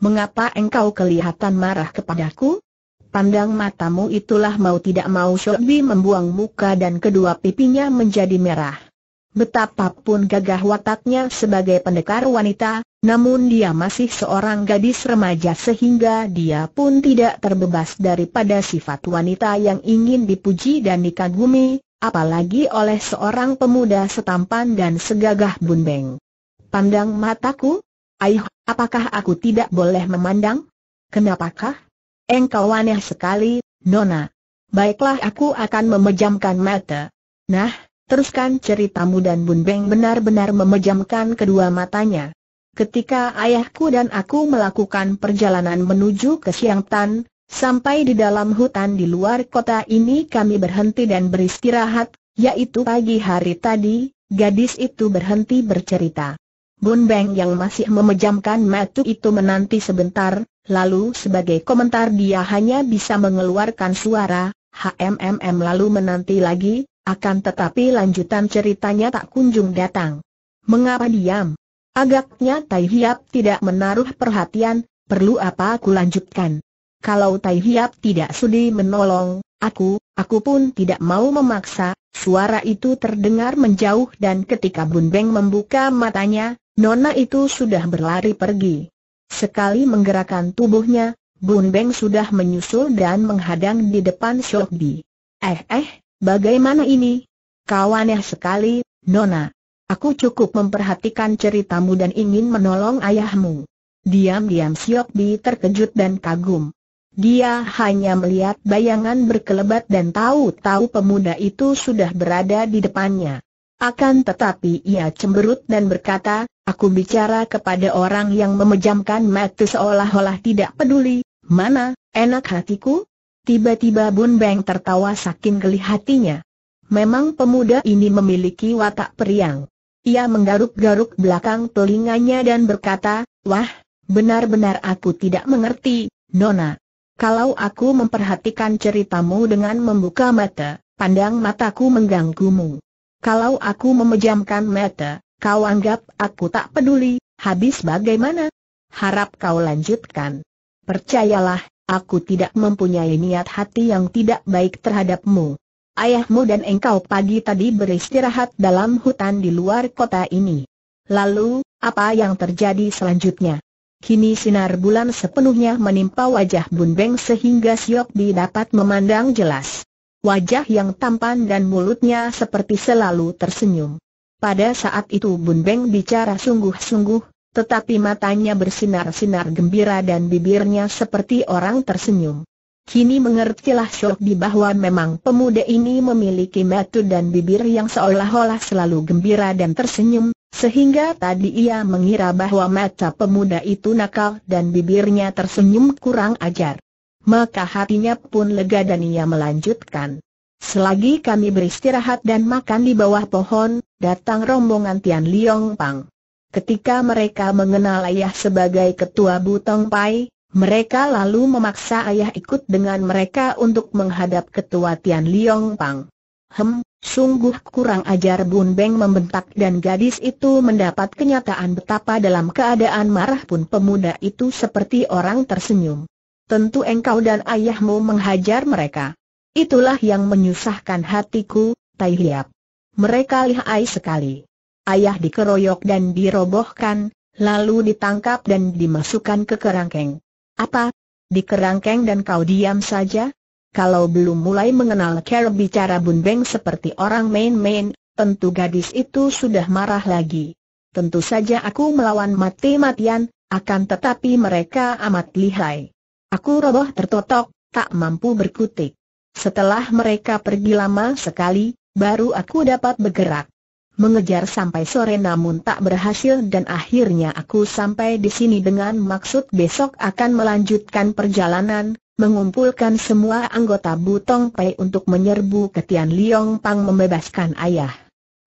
Mengapa engkau kelihatan marah kepadaku? Pandang matamu itulah mau tidak mau Shobi membuang muka dan kedua pipinya menjadi merah. Betapapun gagah wataknya sebagai pendekar wanita, namun dia masih seorang gadis remaja sehingga dia pun tidak terbebas daripada sifat wanita yang ingin dipuji dan dikagumi, apalagi oleh seorang pemuda setampan dan segagah Bunbeng. Pandang mataku? Aih, apakah aku tidak boleh memandang? Kenapakah? Engkau aneh sekali, Nona. Baiklah aku akan memejamkan mata. Nah, teruskan ceritamu dan Bun Beng benar-benar memejamkan kedua matanya. Ketika ayahku dan aku melakukan perjalanan menuju ke Siang Tan, sampai di dalam hutan di luar kota ini kami berhenti dan beristirahat, yaitu pagi hari tadi, gadis itu berhenti bercerita. Bun Beng yang masih memejamkan mata itu menanti sebentar, lalu sebagai komentar dia hanya bisa mengeluarkan suara, HMMM lalu menanti lagi, akan tetapi lanjutan ceritanya tak kunjung datang. Mengapa diam? Agaknya Tai Hiap tidak menaruh perhatian, perlu apa aku lanjutkan? Kalau Tai Hiap tidak sudi menolong, aku, aku pun tidak mau memaksa, Suara itu terdengar menjauh dan ketika Bun Beng membuka matanya, Nona itu sudah berlari pergi. Sekali menggerakkan tubuhnya, Bun Beng sudah menyusul dan menghadang di depan Shok Bi. Eh eh, bagaimana ini? Kau aneh ya sekali, Nona. Aku cukup memperhatikan ceritamu dan ingin menolong ayahmu. Diam-diam Siok Bi terkejut dan kagum. Dia hanya melihat bayangan berkelebat dan tahu-tahu pemuda itu sudah berada di depannya. Akan tetapi ia cemberut dan berkata, Aku bicara kepada orang yang memejamkan mata seolah-olah tidak peduli, mana, enak hatiku? Tiba-tiba Bun Beng tertawa saking geli hatinya. Memang pemuda ini memiliki watak periang. Ia menggaruk-garuk belakang telinganya dan berkata, Wah, benar-benar aku tidak mengerti, Nona. Kalau aku memperhatikan ceritamu dengan membuka mata, pandang mataku mengganggumu. Kalau aku memejamkan mata, Kau anggap aku tak peduli, habis bagaimana? Harap kau lanjutkan. Percayalah, aku tidak mempunyai niat hati yang tidak baik terhadapmu. Ayahmu dan engkau pagi tadi beristirahat dalam hutan di luar kota ini. Lalu, apa yang terjadi selanjutnya? Kini sinar bulan sepenuhnya menimpa wajah Bun Beng sehingga Siok di dapat memandang jelas. Wajah yang tampan dan mulutnya seperti selalu tersenyum. Pada saat itu Bun Beng bicara sungguh-sungguh, tetapi matanya bersinar-sinar gembira dan bibirnya seperti orang tersenyum. Kini mengertilah Shok di bahwa memang pemuda ini memiliki mata dan bibir yang seolah-olah selalu gembira dan tersenyum, sehingga tadi ia mengira bahwa mata pemuda itu nakal dan bibirnya tersenyum kurang ajar. Maka hatinya pun lega dan ia melanjutkan. Selagi kami beristirahat dan makan di bawah pohon, datang rombongan Tian Liong Pang. Ketika mereka mengenal ayah sebagai ketua Butong Pai, mereka lalu memaksa ayah ikut dengan mereka untuk menghadap ketua Tian Liong Pang. Hem, sungguh kurang ajar Bun Beng membentak dan gadis itu mendapat kenyataan betapa dalam keadaan marah pun pemuda itu seperti orang tersenyum. Tentu engkau dan ayahmu menghajar mereka. Itulah yang menyusahkan hatiku, Tai Hiap. Mereka lihai sekali. Ayah dikeroyok dan dirobohkan, lalu ditangkap dan dimasukkan ke kerangkeng. Apa? Di kerangkeng dan kau diam saja? Kalau belum mulai mengenal cara bicara Beng seperti orang main-main, tentu gadis itu sudah marah lagi. Tentu saja aku melawan mati-matian, akan tetapi mereka amat lihai. Aku roboh tertotok, tak mampu berkutik. Setelah mereka pergi lama sekali, baru aku dapat bergerak. Mengejar sampai sore namun tak berhasil dan akhirnya aku sampai di sini dengan maksud besok akan melanjutkan perjalanan, mengumpulkan semua anggota Butong Pei untuk menyerbu Ketian Tian Liong Pang membebaskan ayah.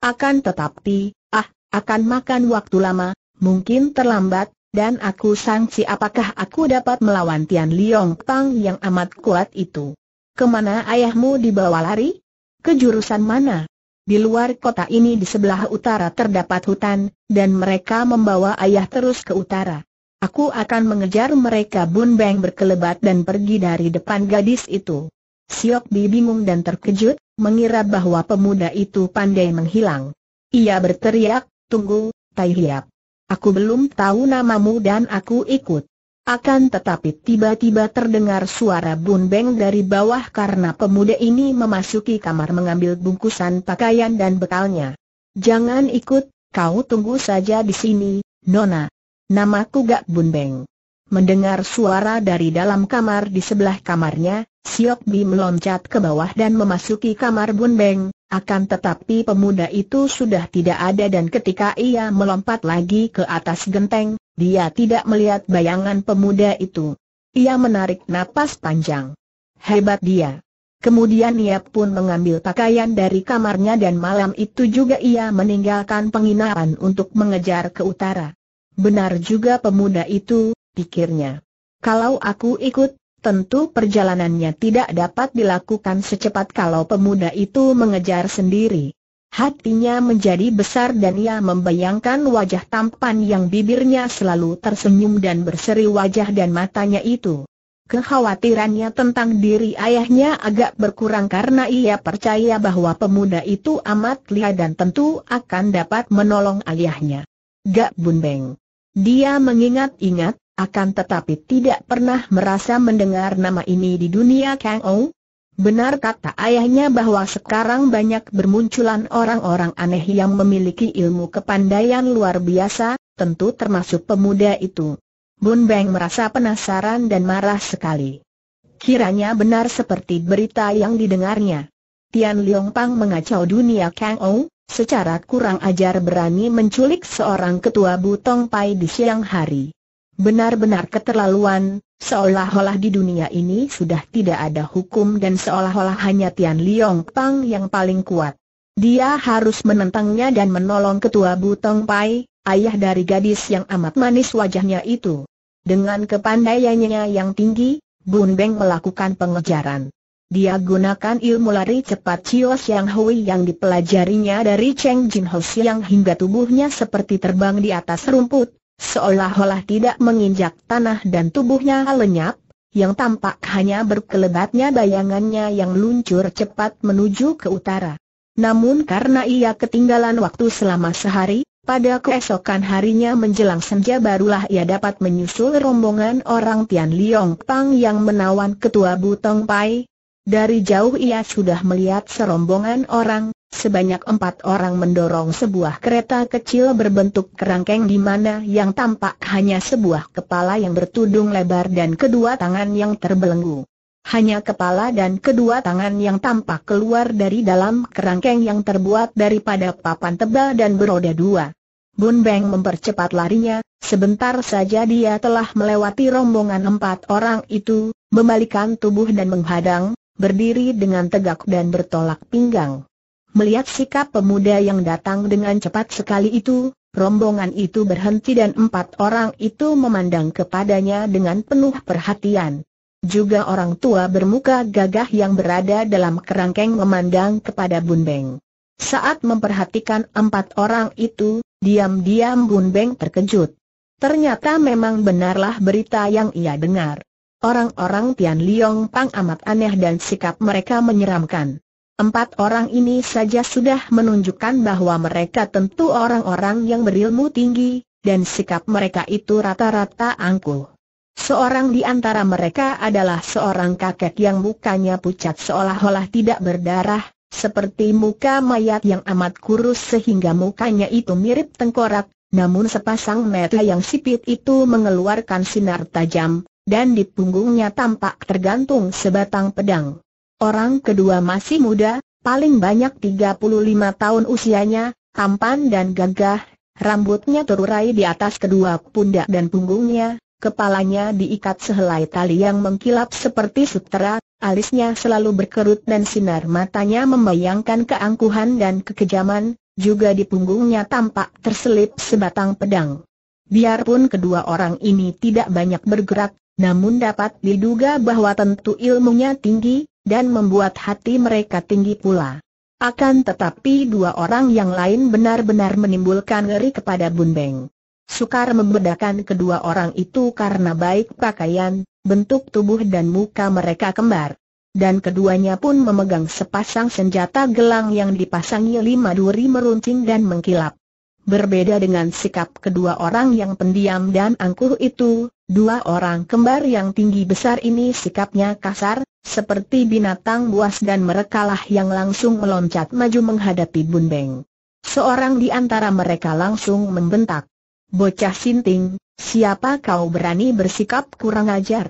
Akan tetapi, ah, akan makan waktu lama, mungkin terlambat, dan aku sangsi apakah aku dapat melawan Tian Liong Pang yang amat kuat itu. Kemana ayahmu dibawa lari? Ke jurusan mana? Di luar kota ini di sebelah utara terdapat hutan, dan mereka membawa ayah terus ke utara. Aku akan mengejar mereka Bun Beng berkelebat dan pergi dari depan gadis itu. Siok Bi bingung dan terkejut, mengira bahwa pemuda itu pandai menghilang. Ia berteriak, tunggu, Tai Hiap. Aku belum tahu namamu dan aku ikut. Akan tetapi tiba-tiba terdengar suara Bun Beng dari bawah karena pemuda ini memasuki kamar mengambil bungkusan pakaian dan bekalnya. Jangan ikut, kau tunggu saja di sini, Nona. Namaku Gak Bun Beng. Mendengar suara dari dalam kamar di sebelah kamarnya, Siok Bi meloncat ke bawah dan memasuki kamar Bun Beng. akan tetapi pemuda itu sudah tidak ada dan ketika ia melompat lagi ke atas genteng, dia tidak melihat bayangan pemuda itu. Ia menarik napas panjang. Hebat dia. Kemudian ia pun mengambil pakaian dari kamarnya dan malam itu juga ia meninggalkan penginapan untuk mengejar ke utara. Benar juga pemuda itu, pikirnya. Kalau aku ikut, tentu perjalanannya tidak dapat dilakukan secepat kalau pemuda itu mengejar sendiri. Hatinya menjadi besar dan ia membayangkan wajah tampan yang bibirnya selalu tersenyum dan berseri wajah dan matanya itu. Kekhawatirannya tentang diri ayahnya agak berkurang karena ia percaya bahwa pemuda itu amat lihat dan tentu akan dapat menolong ayahnya. Gak bunbeng. Dia mengingat-ingat, akan tetapi tidak pernah merasa mendengar nama ini di dunia Kang Ong, Benar kata ayahnya bahwa sekarang banyak bermunculan orang-orang aneh yang memiliki ilmu kepandaian luar biasa, tentu termasuk pemuda itu. Bun Beng merasa penasaran dan marah sekali. Kiranya benar seperti berita yang didengarnya. Tian Liong Pang mengacau dunia Kang Ou, secara kurang ajar berani menculik seorang ketua Butong Pai di siang hari. Benar-benar keterlaluan, Seolah-olah di dunia ini sudah tidak ada hukum dan seolah-olah hanya Tian Liong Pang yang paling kuat. Dia harus menentangnya dan menolong ketua Butong Pai, ayah dari gadis yang amat manis wajahnya itu. Dengan kepandaiannya yang tinggi, Bun Beng melakukan pengejaran. Dia gunakan ilmu lari cepat Chiu Xiang Hui yang dipelajarinya dari Cheng Jin Ho Xiang hingga tubuhnya seperti terbang di atas rumput, Seolah-olah tidak menginjak tanah dan tubuhnya lenyap, yang tampak hanya berkelebatnya bayangannya yang luncur cepat menuju ke utara. Namun karena ia ketinggalan waktu selama sehari, pada keesokan harinya menjelang senja barulah ia dapat menyusul rombongan orang Tian Liong Pang yang menawan ketua Butong Pai, dari jauh ia sudah melihat serombongan orang, sebanyak empat orang mendorong sebuah kereta kecil berbentuk kerangkeng di mana yang tampak hanya sebuah kepala yang bertudung lebar dan kedua tangan yang terbelenggu. Hanya kepala dan kedua tangan yang tampak keluar dari dalam kerangkeng yang terbuat daripada papan tebal dan beroda dua. Bun Beng mempercepat larinya, sebentar saja dia telah melewati rombongan empat orang itu, membalikan tubuh dan menghadang, berdiri dengan tegak dan bertolak pinggang. Melihat sikap pemuda yang datang dengan cepat sekali itu, rombongan itu berhenti dan empat orang itu memandang kepadanya dengan penuh perhatian. Juga orang tua bermuka gagah yang berada dalam kerangkeng memandang kepada Bun Beng. Saat memperhatikan empat orang itu, diam-diam Bun Beng terkejut. Ternyata memang benarlah berita yang ia dengar. Orang-orang Tian Liong Pang amat aneh dan sikap mereka menyeramkan. Empat orang ini saja sudah menunjukkan bahwa mereka tentu orang-orang yang berilmu tinggi, dan sikap mereka itu rata-rata angkuh. Seorang di antara mereka adalah seorang kakek yang mukanya pucat seolah-olah tidak berdarah, seperti muka mayat yang amat kurus sehingga mukanya itu mirip tengkorak, namun sepasang mata yang sipit itu mengeluarkan sinar tajam, dan di punggungnya tampak tergantung sebatang pedang. Orang kedua masih muda, paling banyak 35 tahun usianya, tampan dan gagah, rambutnya terurai di atas kedua pundak dan punggungnya, kepalanya diikat sehelai tali yang mengkilap seperti sutera, alisnya selalu berkerut dan sinar matanya membayangkan keangkuhan dan kekejaman, juga di punggungnya tampak terselip sebatang pedang. Biarpun kedua orang ini tidak banyak bergerak, namun dapat diduga bahwa tentu ilmunya tinggi, dan membuat hati mereka tinggi pula. Akan tetapi dua orang yang lain benar-benar menimbulkan ngeri kepada Bun Beng. Sukar membedakan kedua orang itu karena baik pakaian, bentuk tubuh dan muka mereka kembar. Dan keduanya pun memegang sepasang senjata gelang yang dipasangi lima duri meruncing dan mengkilap. Berbeda dengan sikap kedua orang yang pendiam dan angkuh itu, dua orang kembar yang tinggi besar ini sikapnya kasar, seperti binatang buas dan merekalah yang langsung meloncat maju menghadapi Bun Beng. Seorang di antara mereka langsung membentak. Bocah sinting, siapa kau berani bersikap kurang ajar?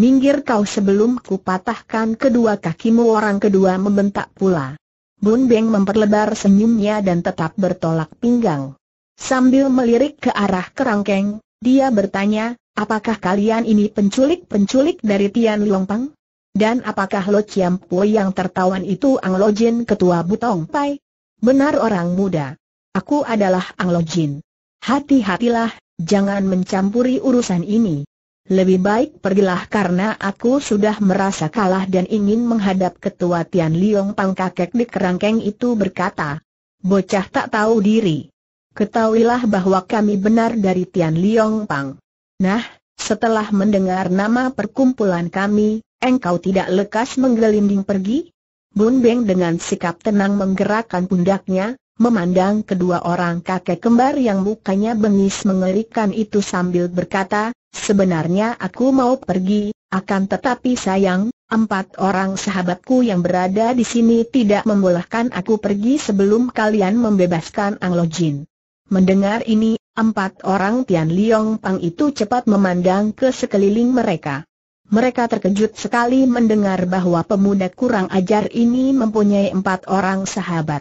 Minggir kau sebelum kupatahkan kedua kakimu orang kedua membentak pula. Bun Beng memperlebar senyumnya dan tetap bertolak pinggang. Sambil melirik ke arah kerangkeng, dia bertanya, apakah kalian ini penculik-penculik dari Tian Longpang? Dan apakah Lo Chiam Pui yang tertawan itu Ang Lo Jin ketua Butong Pai? Benar orang muda. Aku adalah Ang Lo Jin. Hati-hatilah, jangan mencampuri urusan ini. Lebih baik pergilah karena aku sudah merasa kalah dan ingin menghadap ketua Tian Liong Pang kakek di kerangkeng itu berkata. Bocah tak tahu diri. Ketahuilah bahwa kami benar dari Tian Liong Pang. Nah, setelah mendengar nama perkumpulan kami, engkau tidak lekas menggelinding pergi? Bun Beng dengan sikap tenang menggerakkan pundaknya, memandang kedua orang kakek kembar yang mukanya bengis mengerikan itu sambil berkata, sebenarnya aku mau pergi, akan tetapi sayang, empat orang sahabatku yang berada di sini tidak membolehkan aku pergi sebelum kalian membebaskan Anglo Jin. Mendengar ini, empat orang Tian Liong Pang itu cepat memandang ke sekeliling mereka. Mereka terkejut sekali mendengar bahwa pemuda kurang ajar ini mempunyai empat orang sahabat.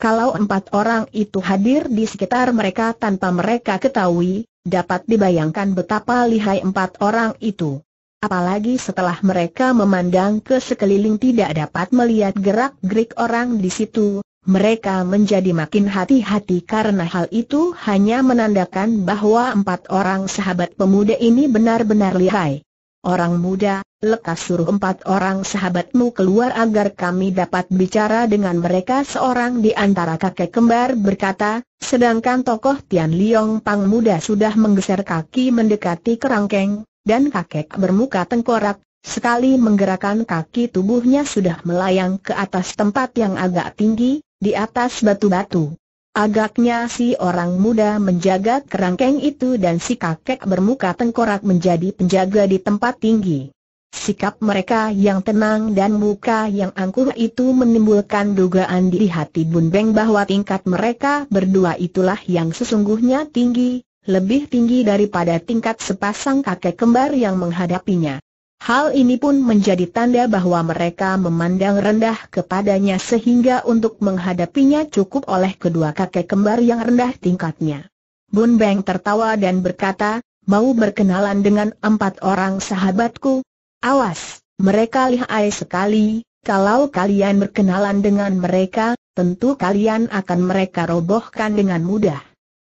Kalau empat orang itu hadir di sekitar mereka tanpa mereka ketahui, dapat dibayangkan betapa lihai empat orang itu. Apalagi setelah mereka memandang ke sekeliling tidak dapat melihat gerak-gerik orang di situ, mereka menjadi makin hati-hati karena hal itu hanya menandakan bahwa empat orang sahabat pemuda ini benar-benar lihai. Orang muda, lekas suruh empat orang sahabatmu keluar agar kami dapat bicara dengan mereka Seorang di antara kakek kembar berkata, sedangkan tokoh Tian Liong Pang muda sudah menggeser kaki mendekati kerangkeng, dan kakek bermuka tengkorak, sekali menggerakkan kaki tubuhnya sudah melayang ke atas tempat yang agak tinggi, di atas batu-batu. Agaknya si orang muda menjaga kerangkeng itu dan si kakek bermuka tengkorak menjadi penjaga di tempat tinggi. Sikap mereka yang tenang dan muka yang angkuh itu menimbulkan dugaan di hati Bun Beng bahwa tingkat mereka berdua itulah yang sesungguhnya tinggi, lebih tinggi daripada tingkat sepasang kakek kembar yang menghadapinya. Hal ini pun menjadi tanda bahwa mereka memandang rendah kepadanya sehingga untuk menghadapinya cukup oleh kedua kakek kembar yang rendah tingkatnya. Bun Beng tertawa dan berkata, mau berkenalan dengan empat orang sahabatku? Awas, mereka lihai sekali, kalau kalian berkenalan dengan mereka, tentu kalian akan mereka robohkan dengan mudah.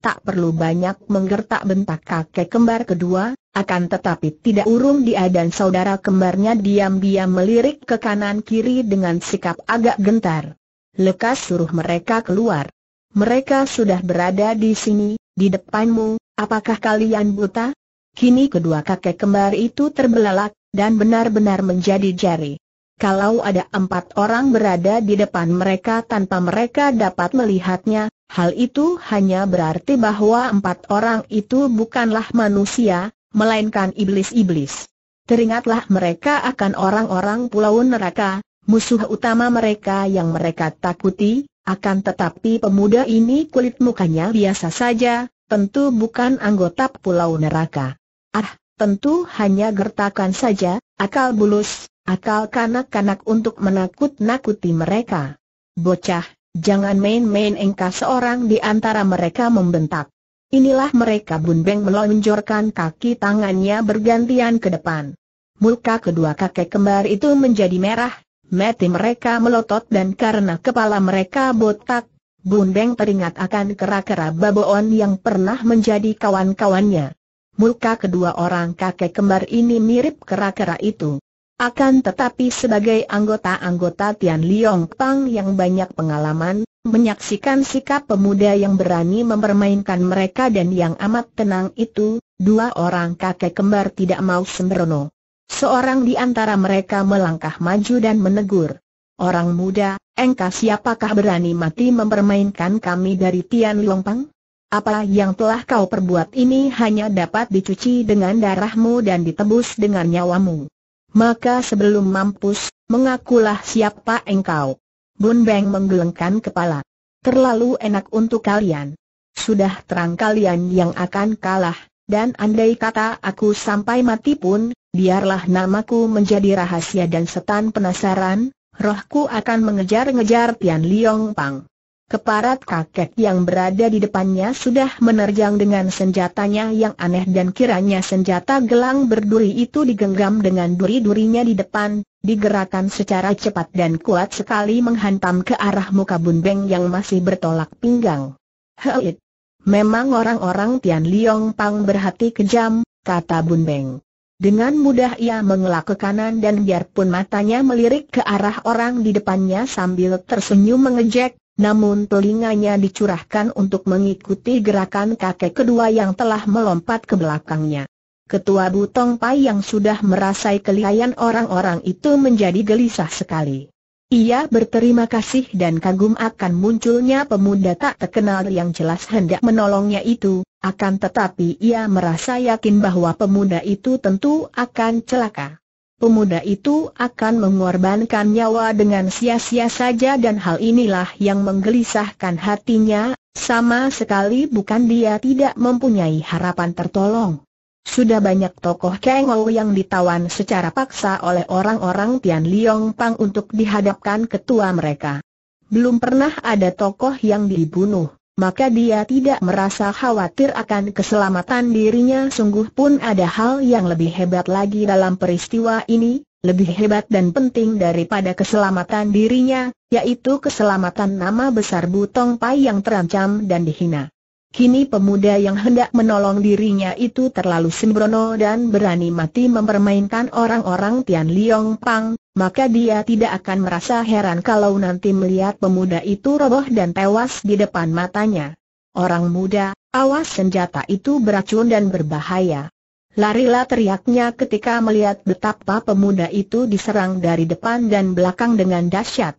Tak perlu banyak menggertak bentak kakek kembar kedua, akan tetapi tidak urung dia dan saudara kembarnya diam-diam melirik ke kanan-kiri dengan sikap agak gentar. Lekas suruh mereka keluar. Mereka sudah berada di sini, di depanmu, apakah kalian buta? Kini kedua kakek kembar itu terbelalak, dan benar-benar menjadi jari. Kalau ada empat orang berada di depan mereka tanpa mereka dapat melihatnya, hal itu hanya berarti bahwa empat orang itu bukanlah manusia, melainkan iblis-iblis. Teringatlah mereka akan orang-orang pulau neraka, musuh utama mereka yang mereka takuti, akan tetapi pemuda ini kulit mukanya biasa saja, tentu bukan anggota pulau neraka. Ah, tentu hanya gertakan saja, akal bulus, akal kanak-kanak untuk menakut-nakuti mereka. Bocah, jangan main-main engkau seorang di antara mereka membentak. Inilah mereka Bun Beng melonjorkan kaki tangannya bergantian ke depan. Muka kedua kakek kembar itu menjadi merah, mati mereka melotot dan karena kepala mereka botak, Bun Beng teringat akan kera-kera baboon yang pernah menjadi kawan-kawannya. Muka kedua orang kakek kembar ini mirip kera-kera itu. Akan tetapi sebagai anggota-anggota Tian Liong Pang yang banyak pengalaman, Menyaksikan sikap pemuda yang berani mempermainkan mereka dan yang amat tenang itu, dua orang kakek kembar tidak mau sembrono. Seorang di antara mereka melangkah maju dan menegur. Orang muda, engkau siapakah berani mati mempermainkan kami dari Tian Pang? Apa yang telah kau perbuat ini hanya dapat dicuci dengan darahmu dan ditebus dengan nyawamu. Maka sebelum mampus, mengakulah siapa engkau. Bun Beng menggelengkan kepala. Terlalu enak untuk kalian. Sudah terang kalian yang akan kalah, dan andai kata aku sampai mati pun, biarlah namaku menjadi rahasia dan setan penasaran, rohku akan mengejar-ngejar Tian Liong Pang. Keparat kakek yang berada di depannya sudah menerjang dengan senjatanya yang aneh dan kiranya senjata gelang berduri itu digenggam dengan duri-durinya di depan, Digerakkan secara cepat dan kuat sekali menghantam ke arah muka Bun Beng yang masih bertolak pinggang. Heit! Memang orang-orang Tian Liong Pang berhati kejam, kata Bun Beng. Dengan mudah ia mengelak ke kanan dan biarpun matanya melirik ke arah orang di depannya sambil tersenyum mengejek, namun telinganya dicurahkan untuk mengikuti gerakan kakek kedua yang telah melompat ke belakangnya. Ketua Butong Pai yang sudah merasai kelihayan orang-orang itu menjadi gelisah sekali. Ia berterima kasih dan kagum akan munculnya pemuda tak terkenal yang jelas hendak menolongnya itu, akan tetapi ia merasa yakin bahwa pemuda itu tentu akan celaka. Pemuda itu akan mengorbankan nyawa dengan sia-sia saja dan hal inilah yang menggelisahkan hatinya, sama sekali bukan dia tidak mempunyai harapan tertolong. Sudah banyak tokoh Ou yang ditawan secara paksa oleh orang-orang Tian Liong Pang untuk dihadapkan ketua mereka. Belum pernah ada tokoh yang dibunuh, maka dia tidak merasa khawatir akan keselamatan dirinya sungguh pun ada hal yang lebih hebat lagi dalam peristiwa ini, lebih hebat dan penting daripada keselamatan dirinya, yaitu keselamatan nama besar Butong Pai yang terancam dan dihina. Kini pemuda yang hendak menolong dirinya itu terlalu sembrono dan berani mati mempermainkan orang-orang Tian Liong Pang, maka dia tidak akan merasa heran kalau nanti melihat pemuda itu roboh dan tewas di depan matanya. Orang muda, awas senjata itu beracun dan berbahaya. Larilah teriaknya ketika melihat betapa pemuda itu diserang dari depan dan belakang dengan dahsyat.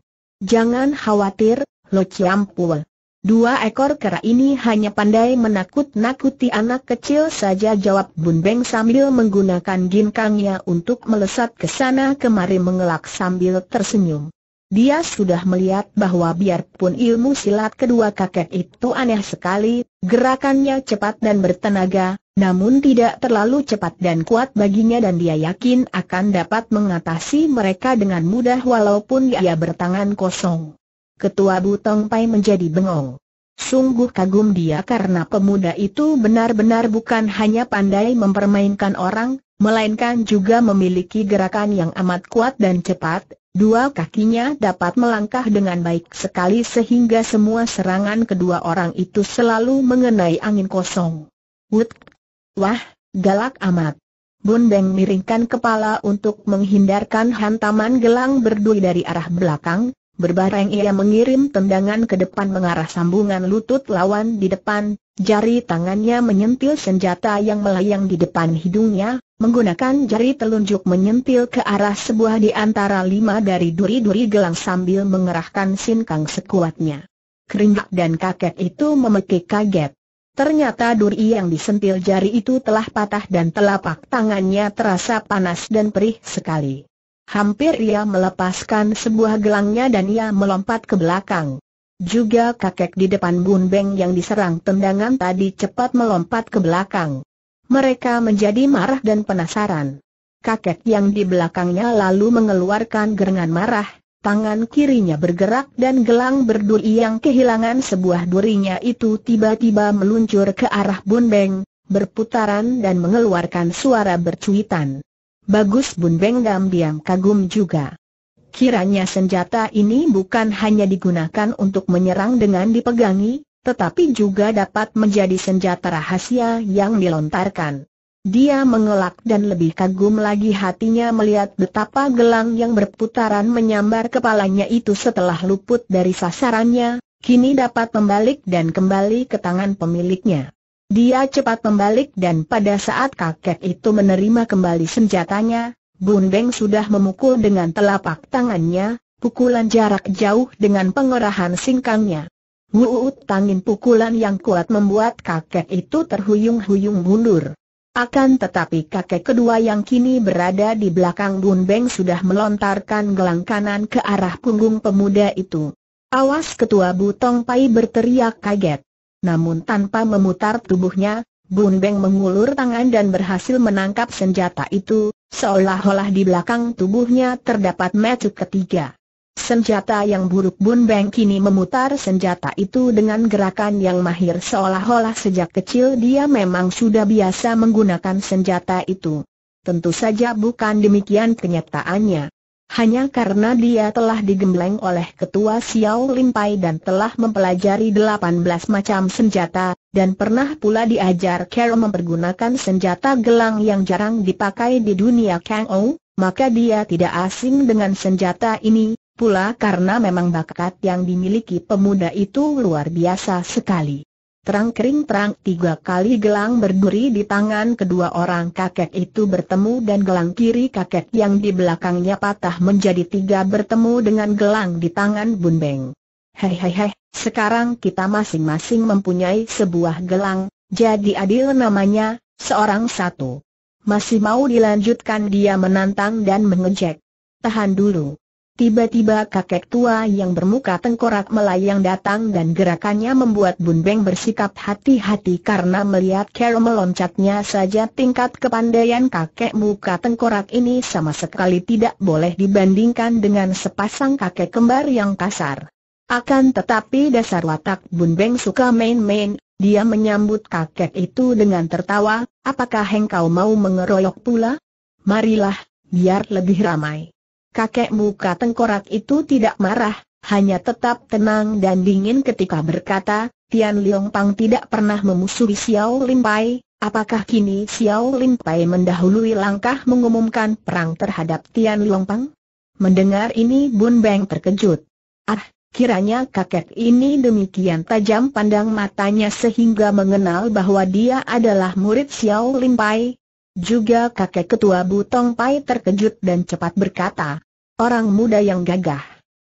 Jangan khawatir, Lo Chiam Dua ekor kera ini hanya pandai menakut-nakuti anak kecil saja jawab Bun Beng sambil menggunakan ginkangnya untuk melesat ke sana kemari mengelak sambil tersenyum. Dia sudah melihat bahwa biarpun ilmu silat kedua kakek itu aneh sekali, gerakannya cepat dan bertenaga, namun tidak terlalu cepat dan kuat baginya dan dia yakin akan dapat mengatasi mereka dengan mudah walaupun ia bertangan kosong. Ketua Butong Pai menjadi bengong. Sungguh kagum dia karena pemuda itu benar-benar bukan hanya pandai mempermainkan orang, melainkan juga memiliki gerakan yang amat kuat dan cepat, dua kakinya dapat melangkah dengan baik sekali sehingga semua serangan kedua orang itu selalu mengenai angin kosong. Wut! Wah, galak amat! Bundeng miringkan kepala untuk menghindarkan hantaman gelang berdui dari arah belakang, Berbareng ia mengirim tendangan ke depan mengarah sambungan lutut lawan di depan, jari tangannya menyentil senjata yang melayang di depan hidungnya, menggunakan jari telunjuk menyentil ke arah sebuah di antara lima dari duri-duri gelang sambil mengerahkan sinkang sekuatnya. Keringat dan kakek itu memekik kaget. Ternyata duri yang disentil jari itu telah patah dan telapak tangannya terasa panas dan perih sekali. Hampir ia melepaskan sebuah gelangnya dan ia melompat ke belakang. Juga kakek di depan Bun Beng yang diserang tendangan tadi cepat melompat ke belakang. Mereka menjadi marah dan penasaran. Kakek yang di belakangnya lalu mengeluarkan gerangan marah, tangan kirinya bergerak dan gelang berduri yang kehilangan sebuah durinya itu tiba-tiba meluncur ke arah Bun Beng, berputaran dan mengeluarkan suara bercuitan. Bagus Bun Beng Dam kagum juga. Kiranya senjata ini bukan hanya digunakan untuk menyerang dengan dipegangi, tetapi juga dapat menjadi senjata rahasia yang dilontarkan. Dia mengelak dan lebih kagum lagi hatinya melihat betapa gelang yang berputaran menyambar kepalanya itu setelah luput dari sasarannya, kini dapat membalik dan kembali ke tangan pemiliknya. Dia cepat membalik dan pada saat kakek itu menerima kembali senjatanya, Bundeng sudah memukul dengan telapak tangannya, pukulan jarak jauh dengan pengerahan singkangnya. Wuut tangin pukulan yang kuat membuat kakek itu terhuyung-huyung mundur. Akan tetapi kakek kedua yang kini berada di belakang Bun Beng sudah melontarkan gelang kanan ke arah punggung pemuda itu. Awas ketua Butong Pai berteriak kaget. Namun tanpa memutar tubuhnya, Bun Beng mengulur tangan dan berhasil menangkap senjata itu, seolah-olah di belakang tubuhnya terdapat mecut ketiga. Senjata yang buruk Bun Beng kini memutar senjata itu dengan gerakan yang mahir seolah-olah sejak kecil dia memang sudah biasa menggunakan senjata itu. Tentu saja bukan demikian kenyataannya. Hanya karena dia telah digembleng oleh ketua Xiao Limpai dan telah mempelajari 18 macam senjata, dan pernah pula diajar Carol mempergunakan senjata gelang yang jarang dipakai di dunia Kang Ou, maka dia tidak asing dengan senjata ini, pula karena memang bakat yang dimiliki pemuda itu luar biasa sekali. Terang kering terang tiga kali gelang berduri di tangan kedua orang kakek itu bertemu dan gelang kiri kakek yang di belakangnya patah menjadi tiga bertemu dengan gelang di tangan Bun Beng. Hei hei hei, sekarang kita masing-masing mempunyai sebuah gelang, jadi adil namanya, seorang satu. Masih mau dilanjutkan dia menantang dan mengejek. Tahan dulu. Tiba-tiba kakek tua yang bermuka tengkorak melayang datang dan gerakannya membuat Bun Beng bersikap hati-hati karena melihat Carol meloncatnya saja tingkat kepandaian kakek muka tengkorak ini sama sekali tidak boleh dibandingkan dengan sepasang kakek kembar yang kasar. Akan tetapi dasar watak Bun Beng suka main-main, dia menyambut kakek itu dengan tertawa, apakah engkau mau mengeroyok pula? Marilah, biar lebih ramai kakek muka tengkorak itu tidak marah, hanya tetap tenang dan dingin ketika berkata, Tian Liong Pang tidak pernah memusuhi Xiao Lim Pai, apakah kini Xiao Lim Pai mendahului langkah mengumumkan perang terhadap Tian Liong Pang? Mendengar ini Bun Beng terkejut. Ah, kiranya kakek ini demikian tajam pandang matanya sehingga mengenal bahwa dia adalah murid Xiao Lim Pai. Juga kakek ketua Butong Pai terkejut dan cepat berkata, orang muda yang gagah.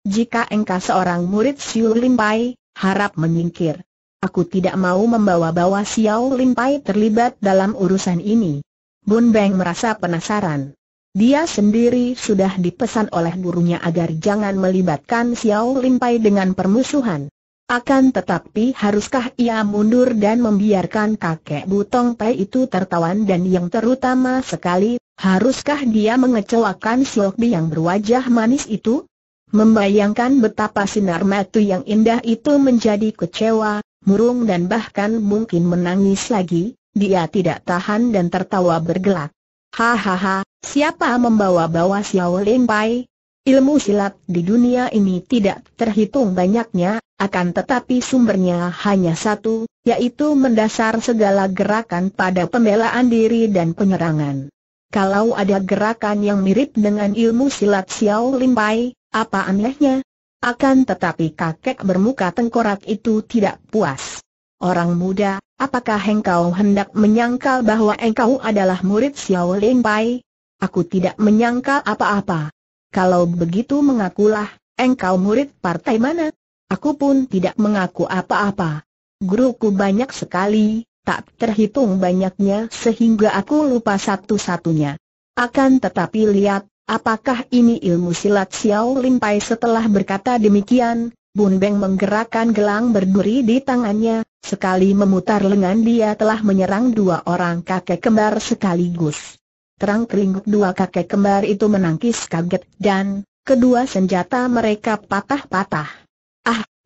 Jika engkau seorang murid Xiao Limpai, harap menyingkir. Aku tidak mau membawa-bawa Xiao Limpai terlibat dalam urusan ini. Bun Beng merasa penasaran. Dia sendiri sudah dipesan oleh gurunya agar jangan melibatkan Xiao Limpai dengan permusuhan. Akan tetapi haruskah ia mundur dan membiarkan kakek Butong Pai itu tertawan dan yang terutama sekali Haruskah dia mengecewakan Silkbi yang berwajah manis itu? Membayangkan betapa sinar mata yang indah itu menjadi kecewa, murung dan bahkan mungkin menangis lagi, dia tidak tahan dan tertawa bergelak. Hahaha, siapa membawa-bawa Xiao Lin Pai? Ilmu silat di dunia ini tidak terhitung banyaknya, akan tetapi sumbernya hanya satu, yaitu mendasar segala gerakan pada pembelaan diri dan penyerangan. Kalau ada gerakan yang mirip dengan ilmu silat Xiao Limpai, apa anehnya? Akan tetapi kakek bermuka tengkorak itu tidak puas. Orang muda, apakah engkau hendak menyangkal bahwa engkau adalah murid Xiao Limpai? Aku tidak menyangkal apa-apa. Kalau begitu mengakulah, engkau murid partai mana? Aku pun tidak mengaku apa-apa. Guruku banyak sekali, tak terhitung banyaknya sehingga aku lupa satu-satunya. Akan tetapi lihat, apakah ini ilmu silat Xiao Limpai setelah berkata demikian, Bun Beng menggerakkan gelang berduri di tangannya, sekali memutar lengan dia telah menyerang dua orang kakek kembar sekaligus. Terang keringut dua kakek kembar itu menangkis kaget dan kedua senjata mereka patah-patah.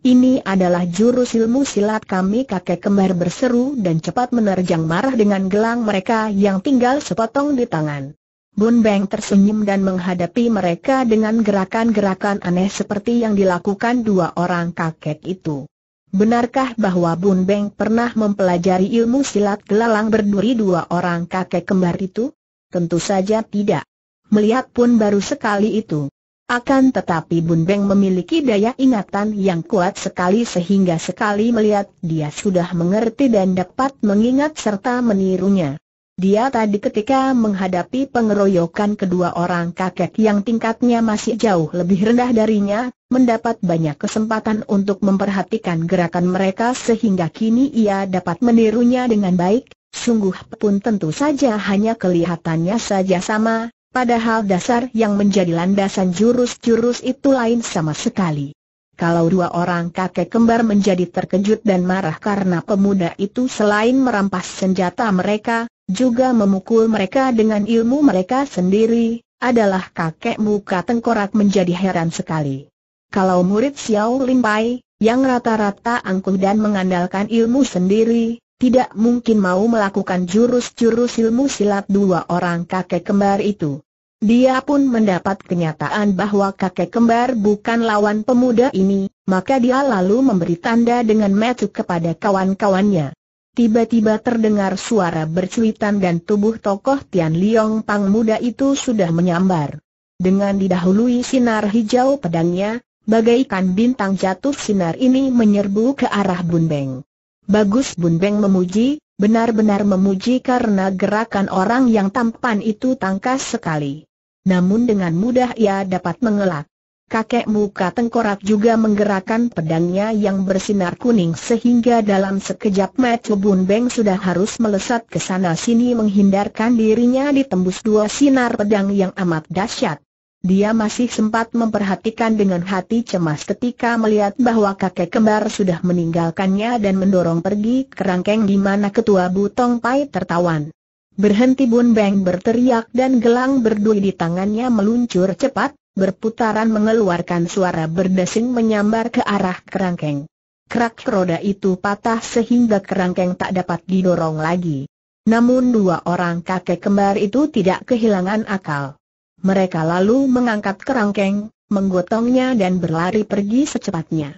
Ini adalah jurus ilmu silat kami kakek kembar berseru dan cepat menerjang marah dengan gelang mereka yang tinggal sepotong di tangan. Bun Beng tersenyum dan menghadapi mereka dengan gerakan-gerakan aneh seperti yang dilakukan dua orang kakek itu. Benarkah bahwa Bun Beng pernah mempelajari ilmu silat gelalang berduri dua orang kakek kembar itu? Tentu saja tidak. Melihat pun baru sekali itu. Akan tetapi Bun Beng memiliki daya ingatan yang kuat sekali sehingga sekali melihat dia sudah mengerti dan dapat mengingat serta menirunya. Dia tadi ketika menghadapi pengeroyokan kedua orang kakek yang tingkatnya masih jauh lebih rendah darinya, mendapat banyak kesempatan untuk memperhatikan gerakan mereka sehingga kini ia dapat menirunya dengan baik, sungguh pun tentu saja hanya kelihatannya saja sama, Padahal dasar yang menjadi landasan jurus-jurus itu lain sama sekali. Kalau dua orang kakek kembar menjadi terkejut dan marah karena pemuda itu selain merampas senjata mereka, juga memukul mereka dengan ilmu mereka sendiri, adalah kakek muka tengkorak menjadi heran sekali. Kalau murid Xiao Limpai, yang rata-rata angkuh dan mengandalkan ilmu sendiri, tidak mungkin mau melakukan jurus-jurus ilmu silat dua orang kakek kembar itu. Dia pun mendapat kenyataan bahwa kakek kembar bukan lawan pemuda ini, maka dia lalu memberi tanda dengan metu kepada kawan-kawannya. Tiba-tiba terdengar suara bercuitan dan tubuh tokoh Tian Liong Pang muda itu sudah menyambar. Dengan didahului sinar hijau pedangnya, bagaikan bintang jatuh sinar ini menyerbu ke arah Bun Beng. Bagus Bun Beng memuji, benar-benar memuji karena gerakan orang yang tampan itu tangkas sekali namun dengan mudah ia dapat mengelak. Kakek muka tengkorak juga menggerakkan pedangnya yang bersinar kuning sehingga dalam sekejap mata Bun Beng sudah harus melesat ke sana sini menghindarkan dirinya ditembus dua sinar pedang yang amat dahsyat. Dia masih sempat memperhatikan dengan hati cemas ketika melihat bahwa kakek kembar sudah meninggalkannya dan mendorong pergi kerangkeng di mana ketua Butong Pai tertawan. Berhenti Bun Beng berteriak dan gelang berdui di tangannya meluncur cepat, berputaran mengeluarkan suara berdesing menyambar ke arah kerangkeng. Kerak roda itu patah sehingga kerangkeng tak dapat didorong lagi. Namun dua orang kakek kembar itu tidak kehilangan akal. Mereka lalu mengangkat kerangkeng, menggotongnya dan berlari pergi secepatnya.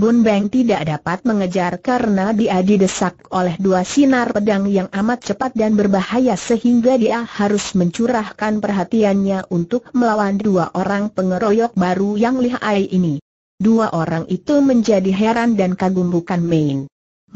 Bun Beng tidak dapat mengejar karena dia didesak oleh dua sinar pedang yang amat cepat dan berbahaya sehingga dia harus mencurahkan perhatiannya untuk melawan dua orang pengeroyok baru yang lihai ini. Dua orang itu menjadi heran dan kagum bukan main.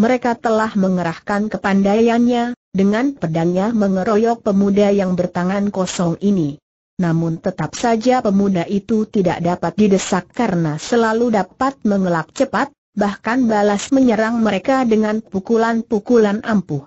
Mereka telah mengerahkan kepandaiannya, dengan pedangnya mengeroyok pemuda yang bertangan kosong ini. Namun tetap saja pemuda itu tidak dapat didesak karena selalu dapat mengelak cepat, bahkan balas menyerang mereka dengan pukulan-pukulan ampuh.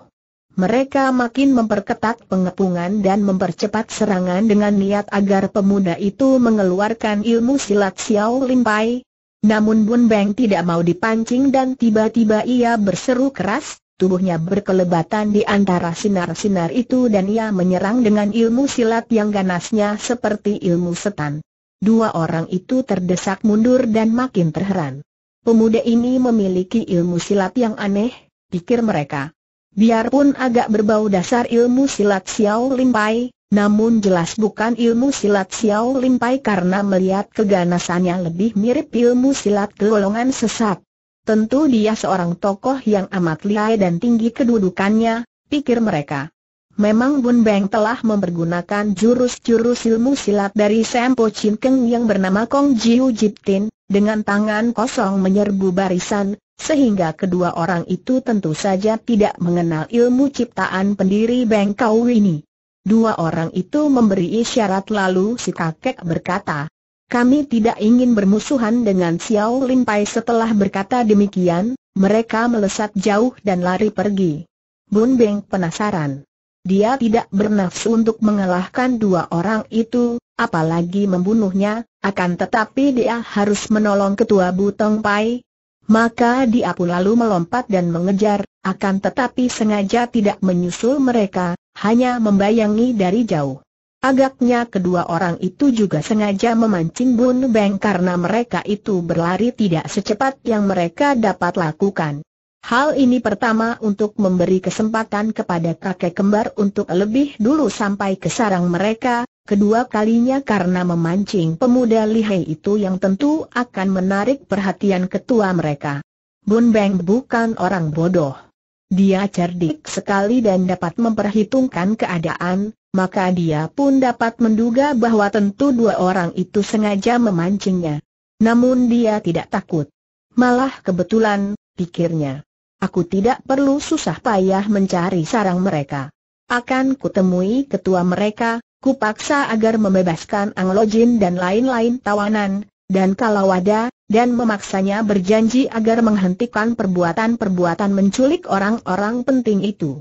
Mereka makin memperketat pengepungan dan mempercepat serangan dengan niat agar pemuda itu mengeluarkan ilmu silat Xiao Limpai. Namun Bun Beng tidak mau dipancing dan tiba-tiba ia berseru keras, tubuhnya berkelebatan di antara sinar-sinar itu dan ia menyerang dengan ilmu silat yang ganasnya seperti ilmu setan. Dua orang itu terdesak mundur dan makin terheran. Pemuda ini memiliki ilmu silat yang aneh, pikir mereka. Biarpun agak berbau dasar ilmu silat Xiao Limpai, namun jelas bukan ilmu silat Xiao Limpai karena melihat keganasannya lebih mirip ilmu silat golongan sesat. Tentu dia seorang tokoh yang amat lihai dan tinggi kedudukannya, pikir mereka. Memang Bun Beng telah mempergunakan jurus-jurus ilmu silat dari Sempo Chin Keng yang bernama Kong Jiu Jip Tin, dengan tangan kosong menyerbu barisan, sehingga kedua orang itu tentu saja tidak mengenal ilmu ciptaan pendiri Beng Kau ini. Dua orang itu memberi isyarat lalu si kakek berkata, kami tidak ingin bermusuhan dengan Xiao Lin Pai setelah berkata demikian, mereka melesat jauh dan lari pergi. Bun Beng penasaran. Dia tidak bernafsu untuk mengalahkan dua orang itu, apalagi membunuhnya, akan tetapi dia harus menolong ketua Butong Pai. Maka dia pun lalu melompat dan mengejar, akan tetapi sengaja tidak menyusul mereka, hanya membayangi dari jauh. Agaknya kedua orang itu juga sengaja memancing Bun Beng karena mereka itu berlari tidak secepat yang mereka dapat lakukan. Hal ini pertama untuk memberi kesempatan kepada kakek kembar untuk lebih dulu sampai ke sarang mereka, kedua kalinya karena memancing pemuda lihai itu yang tentu akan menarik perhatian ketua mereka. Bun Beng bukan orang bodoh. Dia cerdik sekali dan dapat memperhitungkan keadaan, maka dia pun dapat menduga bahwa tentu dua orang itu sengaja memancingnya. Namun dia tidak takut. Malah kebetulan, pikirnya. Aku tidak perlu susah payah mencari sarang mereka. Akan kutemui ketua mereka, kupaksa agar membebaskan Anglojin dan lain-lain tawanan, dan kalau ada, dan memaksanya berjanji agar menghentikan perbuatan-perbuatan menculik orang-orang penting itu.